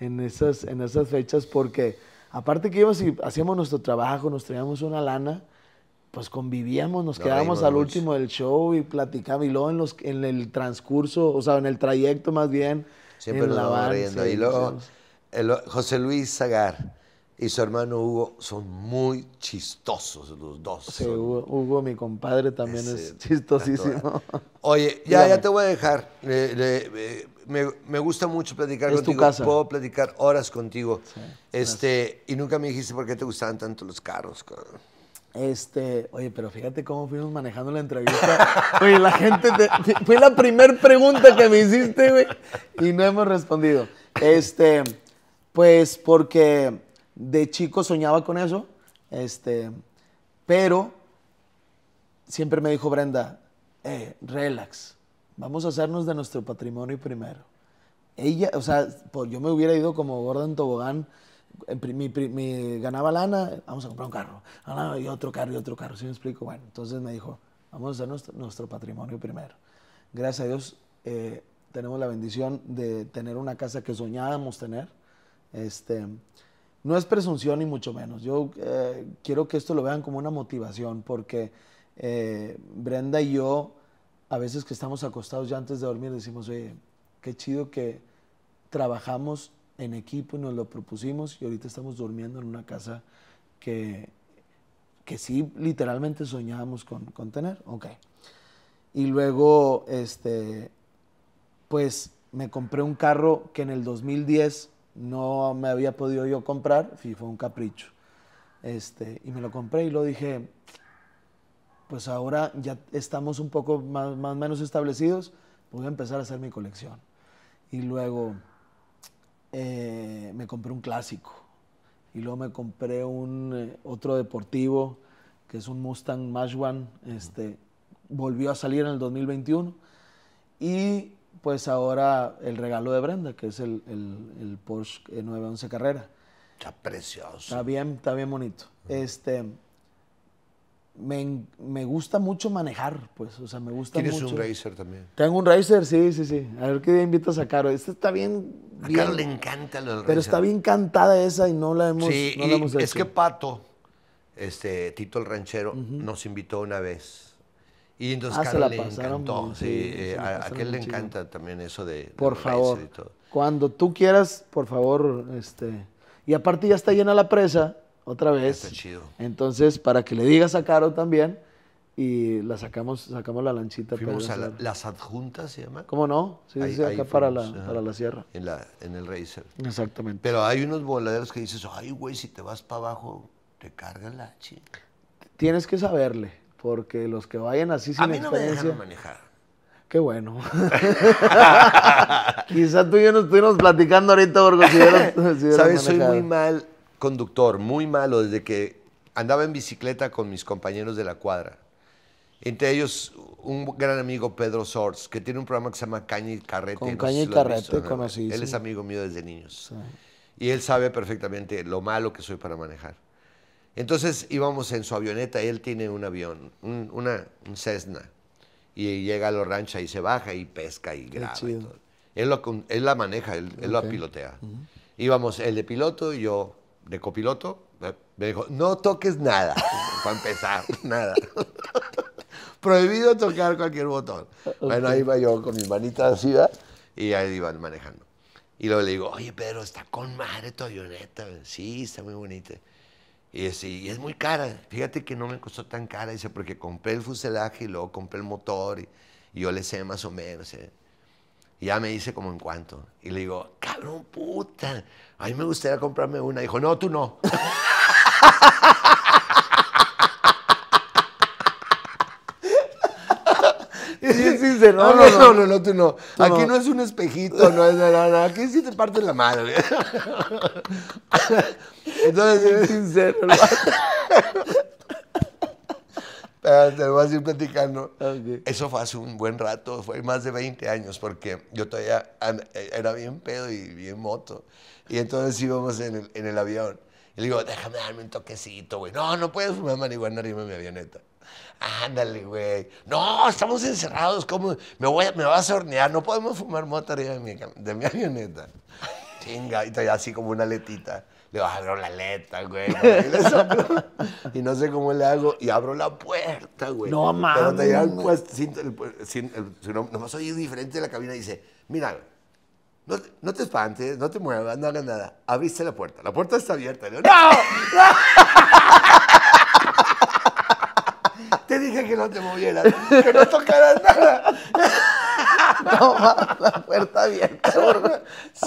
en esas, en esas fechas porque aparte que íbamos y hacíamos nuestro trabajo, nos traíamos una lana, pues convivíamos, nos, quedábamos al último del show y platicábamos y luego en, los, en el transcurso, o sea, en el trayecto más bien. Siempre en nos la van, y luego, José Luis Zagar y su hermano Hugo son muy chistosos los dos. Sí, Hugo, mi compadre, también es, chistosísimo. [LAUGHS] Oye, ya, ya, te voy a dejar. Eh, me, gusta mucho platicar es contigo. Tu casa. Puedo platicar horas contigo. este, y nunca me dijiste por qué te gustaban tanto los carros. Este, oye, pero fíjate cómo fuimos manejando la entrevista. oye, [LAUGHS] la gente fue la primera pregunta que me hiciste, güey, y no hemos respondido. Este, pues porque de chico soñaba con eso, este, pero siempre me dijo Brenda, eh, relax, vamos a hacernos de nuestro patrimonio primero. Ella, o sea, pues, yo me hubiera ido como Gordon Tobogán, eh, mi, ganaba lana, vamos a comprar un carro, ah, y otro carro, y otro carro, si me explico? Bueno, entonces me dijo, vamos a hacer nuestro, patrimonio primero. Gracias a Dios eh, tenemos la bendición de tener una casa que soñábamos tener, este, no es presunción ni mucho menos. Yo eh, quiero que esto lo vean como una motivación porque eh, Brenda y yo, a veces que estamos acostados ya antes de dormir, decimos, oye, qué chido que trabajamos en equipo y nos lo propusimos y ahorita estamos durmiendo en una casa que, que sí literalmente soñábamos con, con tener. Ok. Y luego, este, pues me compré un carro que en el 2010 no me había podido yo comprar, fue un capricho. Este, y me lo compré y lo dije, pues ahora ya estamos un poco más, o menos establecidos, voy a empezar a hacer mi colección. Y luego eh, me compré un clásico, y luego me compré un, eh, otro deportivo, que es un Mustang Mach 1, este, volvió a salir en el 2021, y pues ahora el regalo de Brenda, que es el, Porsche 911 e Carrera. Está precioso. Está bien, está bien bonito. Este, me, gusta mucho manejar, pues, o sea, me gusta ¿Tienes un racer también? Tengo un racer, sí, sí, sí. A ver qué día invitas a Caro. Este está bien... A bien, Caro le encanta lo del Pero está bien cantada esa y no la hemos, es que Pato, este, Tito el ranchero, nos invitó una vez y entonces ah, le eh, a, aquel le encanta también eso de. Por favor. Cuando tú quieras, por favor, este. Y aparte ya está llena la presa, otra vez. Entonces, para que le digas a Caro también, y la sacamos, sacamos la lanchita. las adjuntas, ¿se llama? ¿Cómo no? Sí, sí, acá para, la, para la sierra. En, la, en el Racer. Exactamente. Pero hay unos voladeros que dices, ay, güey, si te vas para abajo, te cargan la chica. Tienes que saberle porque los que vayan así sin a mí no me manejar. Qué bueno. [LAUGHS] Quizá tú y yo nos estuvimos platicando ahorita porque si [LAUGHS] Sabes, soy muy mal conductor, muy malo desde que andaba en bicicleta con mis compañeros de la cuadra. Entre ellos un gran amigo Pedro Sors, que tiene un programa que se llama Caña y Carrete. Con Caña y Carrete conocí. Él es amigo mío desde niños. Y él sabe perfectamente lo malo que soy para manejar. Entonces íbamos en su avioneta, él tiene un avión, un, una, Cessna, y llega a los ranchos y se baja y pesca y graba. Él, la maneja, él, la pilotea. Íbamos él de piloto y yo de copiloto. Eh, me dijo, no toques nada, [LAUGHS] para empezar, nada. [LAUGHS] Prohibido tocar cualquier botón. Bueno, ahí iba yo con mis manitas así, ¿verdad? Y ahí iban manejando. Y luego le digo, oye, Pedro, está con madre tu avioneta. Sí, está muy bonita. Y es, y es muy cara. Fíjate que no me costó tan cara, dice, porque compré el fuselaje y luego compré el motor y, yo le sé más o menos. ¿eh? Y ya me dice como en cuanto Y le digo, cabrón, puta, a mí me gustaría comprarme una. Y dijo, no, tú no. [LAUGHS] Ah, no, no, no, no, no, tú no. aquí no. es un espejito, no es nada, aquí sí te partes la madre. [LAUGHS] Entonces, es sincero, Pero [LAUGHS] ah, te lo voy a ir platicando. Eso fue hace un buen rato, fue más de 20 años, porque yo todavía eh, era bien pedo y bien moto. Y entonces íbamos en el, en el avión. Y le digo, déjame darme un toquecito, güey. No, no puedes fumar marihuana arriba de mi avioneta. Ándale, güey. No, estamos encerrados. ¿Cómo? Me, voy, me vas a hornear. No podemos fumar moto arriba de mi, de mi [LAUGHS] avioneta. Chinga. Y traía así como una letita. Le digo, abro la aleta, güey. Y, no sé cómo le hago. Y abro la puerta, güey. No mames. Pero nomás oye diferente de la cabina dice, mira, no, te espantes, no te muevas, no hagas nada. Abriste la puerta. La puerta está abierta. Le ¡No! dije que no te movieras, que no tocaras nada. [LAUGHS] No, la puerta abierta.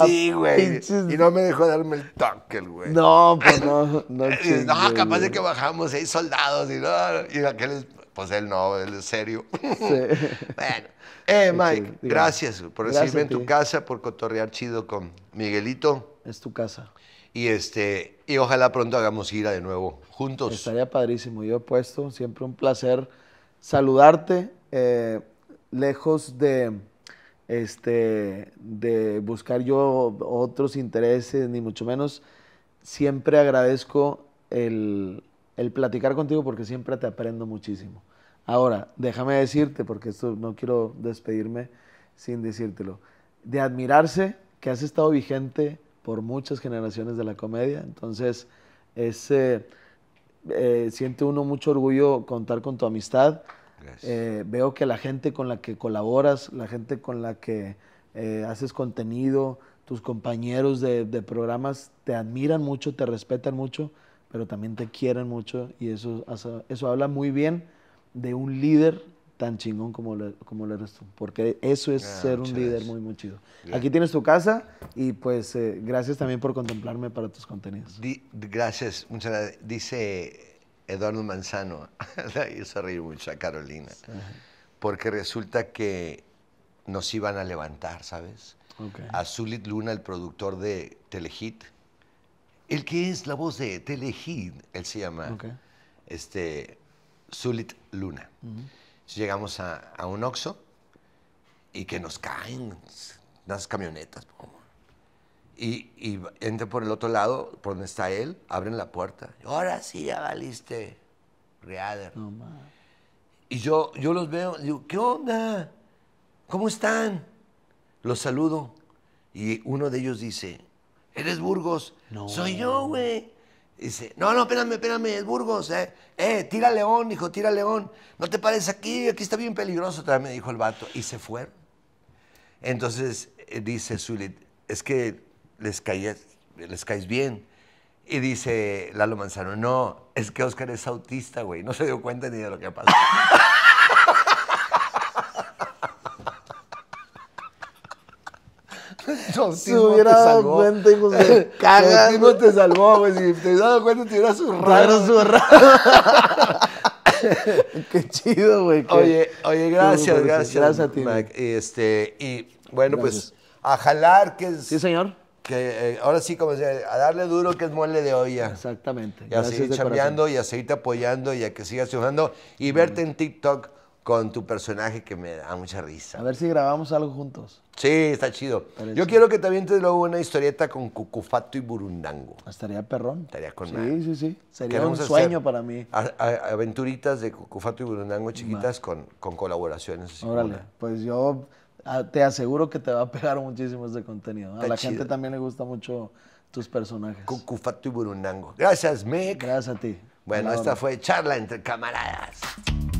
Sí, güey. Ah, y no me dejó darme el toque, el güey. No, pues no. No, [LAUGHS] no capaz de que bajamos seis soldados y no. Y aquel, pues él no, él es serio. [LAUGHS] Sí. Bueno. Eh, Mike, gracias por recibirme en tu casa, por cotorrear chido con Miguelito. Es tu casa. Y este, y ojalá pronto hagamos gira de nuevo juntos. Estaría padrísimo. Yo he puesto siempre un placer saludarte, eh, lejos de, este, de buscar yo otros intereses, ni mucho menos. Siempre agradezco el, el platicar contigo porque siempre te aprendo muchísimo. Ahora, déjame decirte, porque esto no quiero despedirme sin decírtelo, de admirarse que has estado vigente por muchas generaciones de la comedia. Entonces, eh, siente uno mucho orgullo contar con tu amistad. Eh, veo que la gente con la que colaboras, la gente con la que eh, haces contenido, tus compañeros de, de, programas te admiran mucho, te respetan mucho, pero también te quieren mucho y eso, eso habla muy bien de un líder tan chingón como lo, como eres Porque eso es ah, ser un líder muy, muy chido. Aquí tienes tu casa y pues eh, gracias también por contemplarme para tus contenidos. gracias, muchas gracias. Dice Eduardo Manzano, [LAUGHS] yo se reí mucho a Carolina, porque resulta que nos iban a levantar, ¿sabes? A Zulit Luna, el productor de Telehit, el que es la voz de Telehit, él se llama este, Zulit Luna. Llegamos a, un Oxxo y que nos caen las camionetas. Y, y, entra por el otro lado, por donde está él, abren la puerta. Ahora sí ya valiste, Reader. y yo, yo los veo, digo, ¿qué onda? ¿Cómo están? Los saludo. Y uno de ellos dice, ¿eres Burgos? No. Soy yo, güey. Dice, no, no, espérame, espérame, es Burgos, eh. Eh, tira león, hijo, tira león. No te pares aquí, aquí está bien peligroso, también me dijo el vato. Y se fue, Entonces eh, dice Zulit, es que les, les caes bien. Y dice Lalo Manzano, no, es que Oscar es autista, güey. No se dio cuenta ni de lo que ha pasado. si [LAUGHS] hubiera dado cuenta, hijo [LAUGHS] te salvó, güey. Si te hubieras dado cuenta, te hubieras zurrado. Te [LAUGHS] Qué chido, güey. Oye, oye, gracias, pues, gracias. Gracias a ti. Este, y bueno, pues a jalar, que es. Sí, señor. Que eh, ahora sí, como decía, a darle duro que es muelle de olla. Exactamente. Y a seguir chambeando y a seguirte apoyando y a que sigas jugando y verte en TikTok con tu personaje que me da mucha risa. A ver si grabamos algo juntos. Sí, está chido. Yo quiero que también te luego una historieta con Cucufato y Burundango. Ah, estaría perrón. Estaría con Sí, sí, sí. Sería un sueño para mí. aventuritas de Cucufato y Burundango chiquitas con, con, colaboraciones. Órale, pues yo ah, te aseguro que te va a pegar muchísimo este contenido. a la gente también le gusta mucho tus personajes. Cucufato y Burundango. Gracias, Mick. Gracias a ti. Bueno, esta fue charla entre camaradas.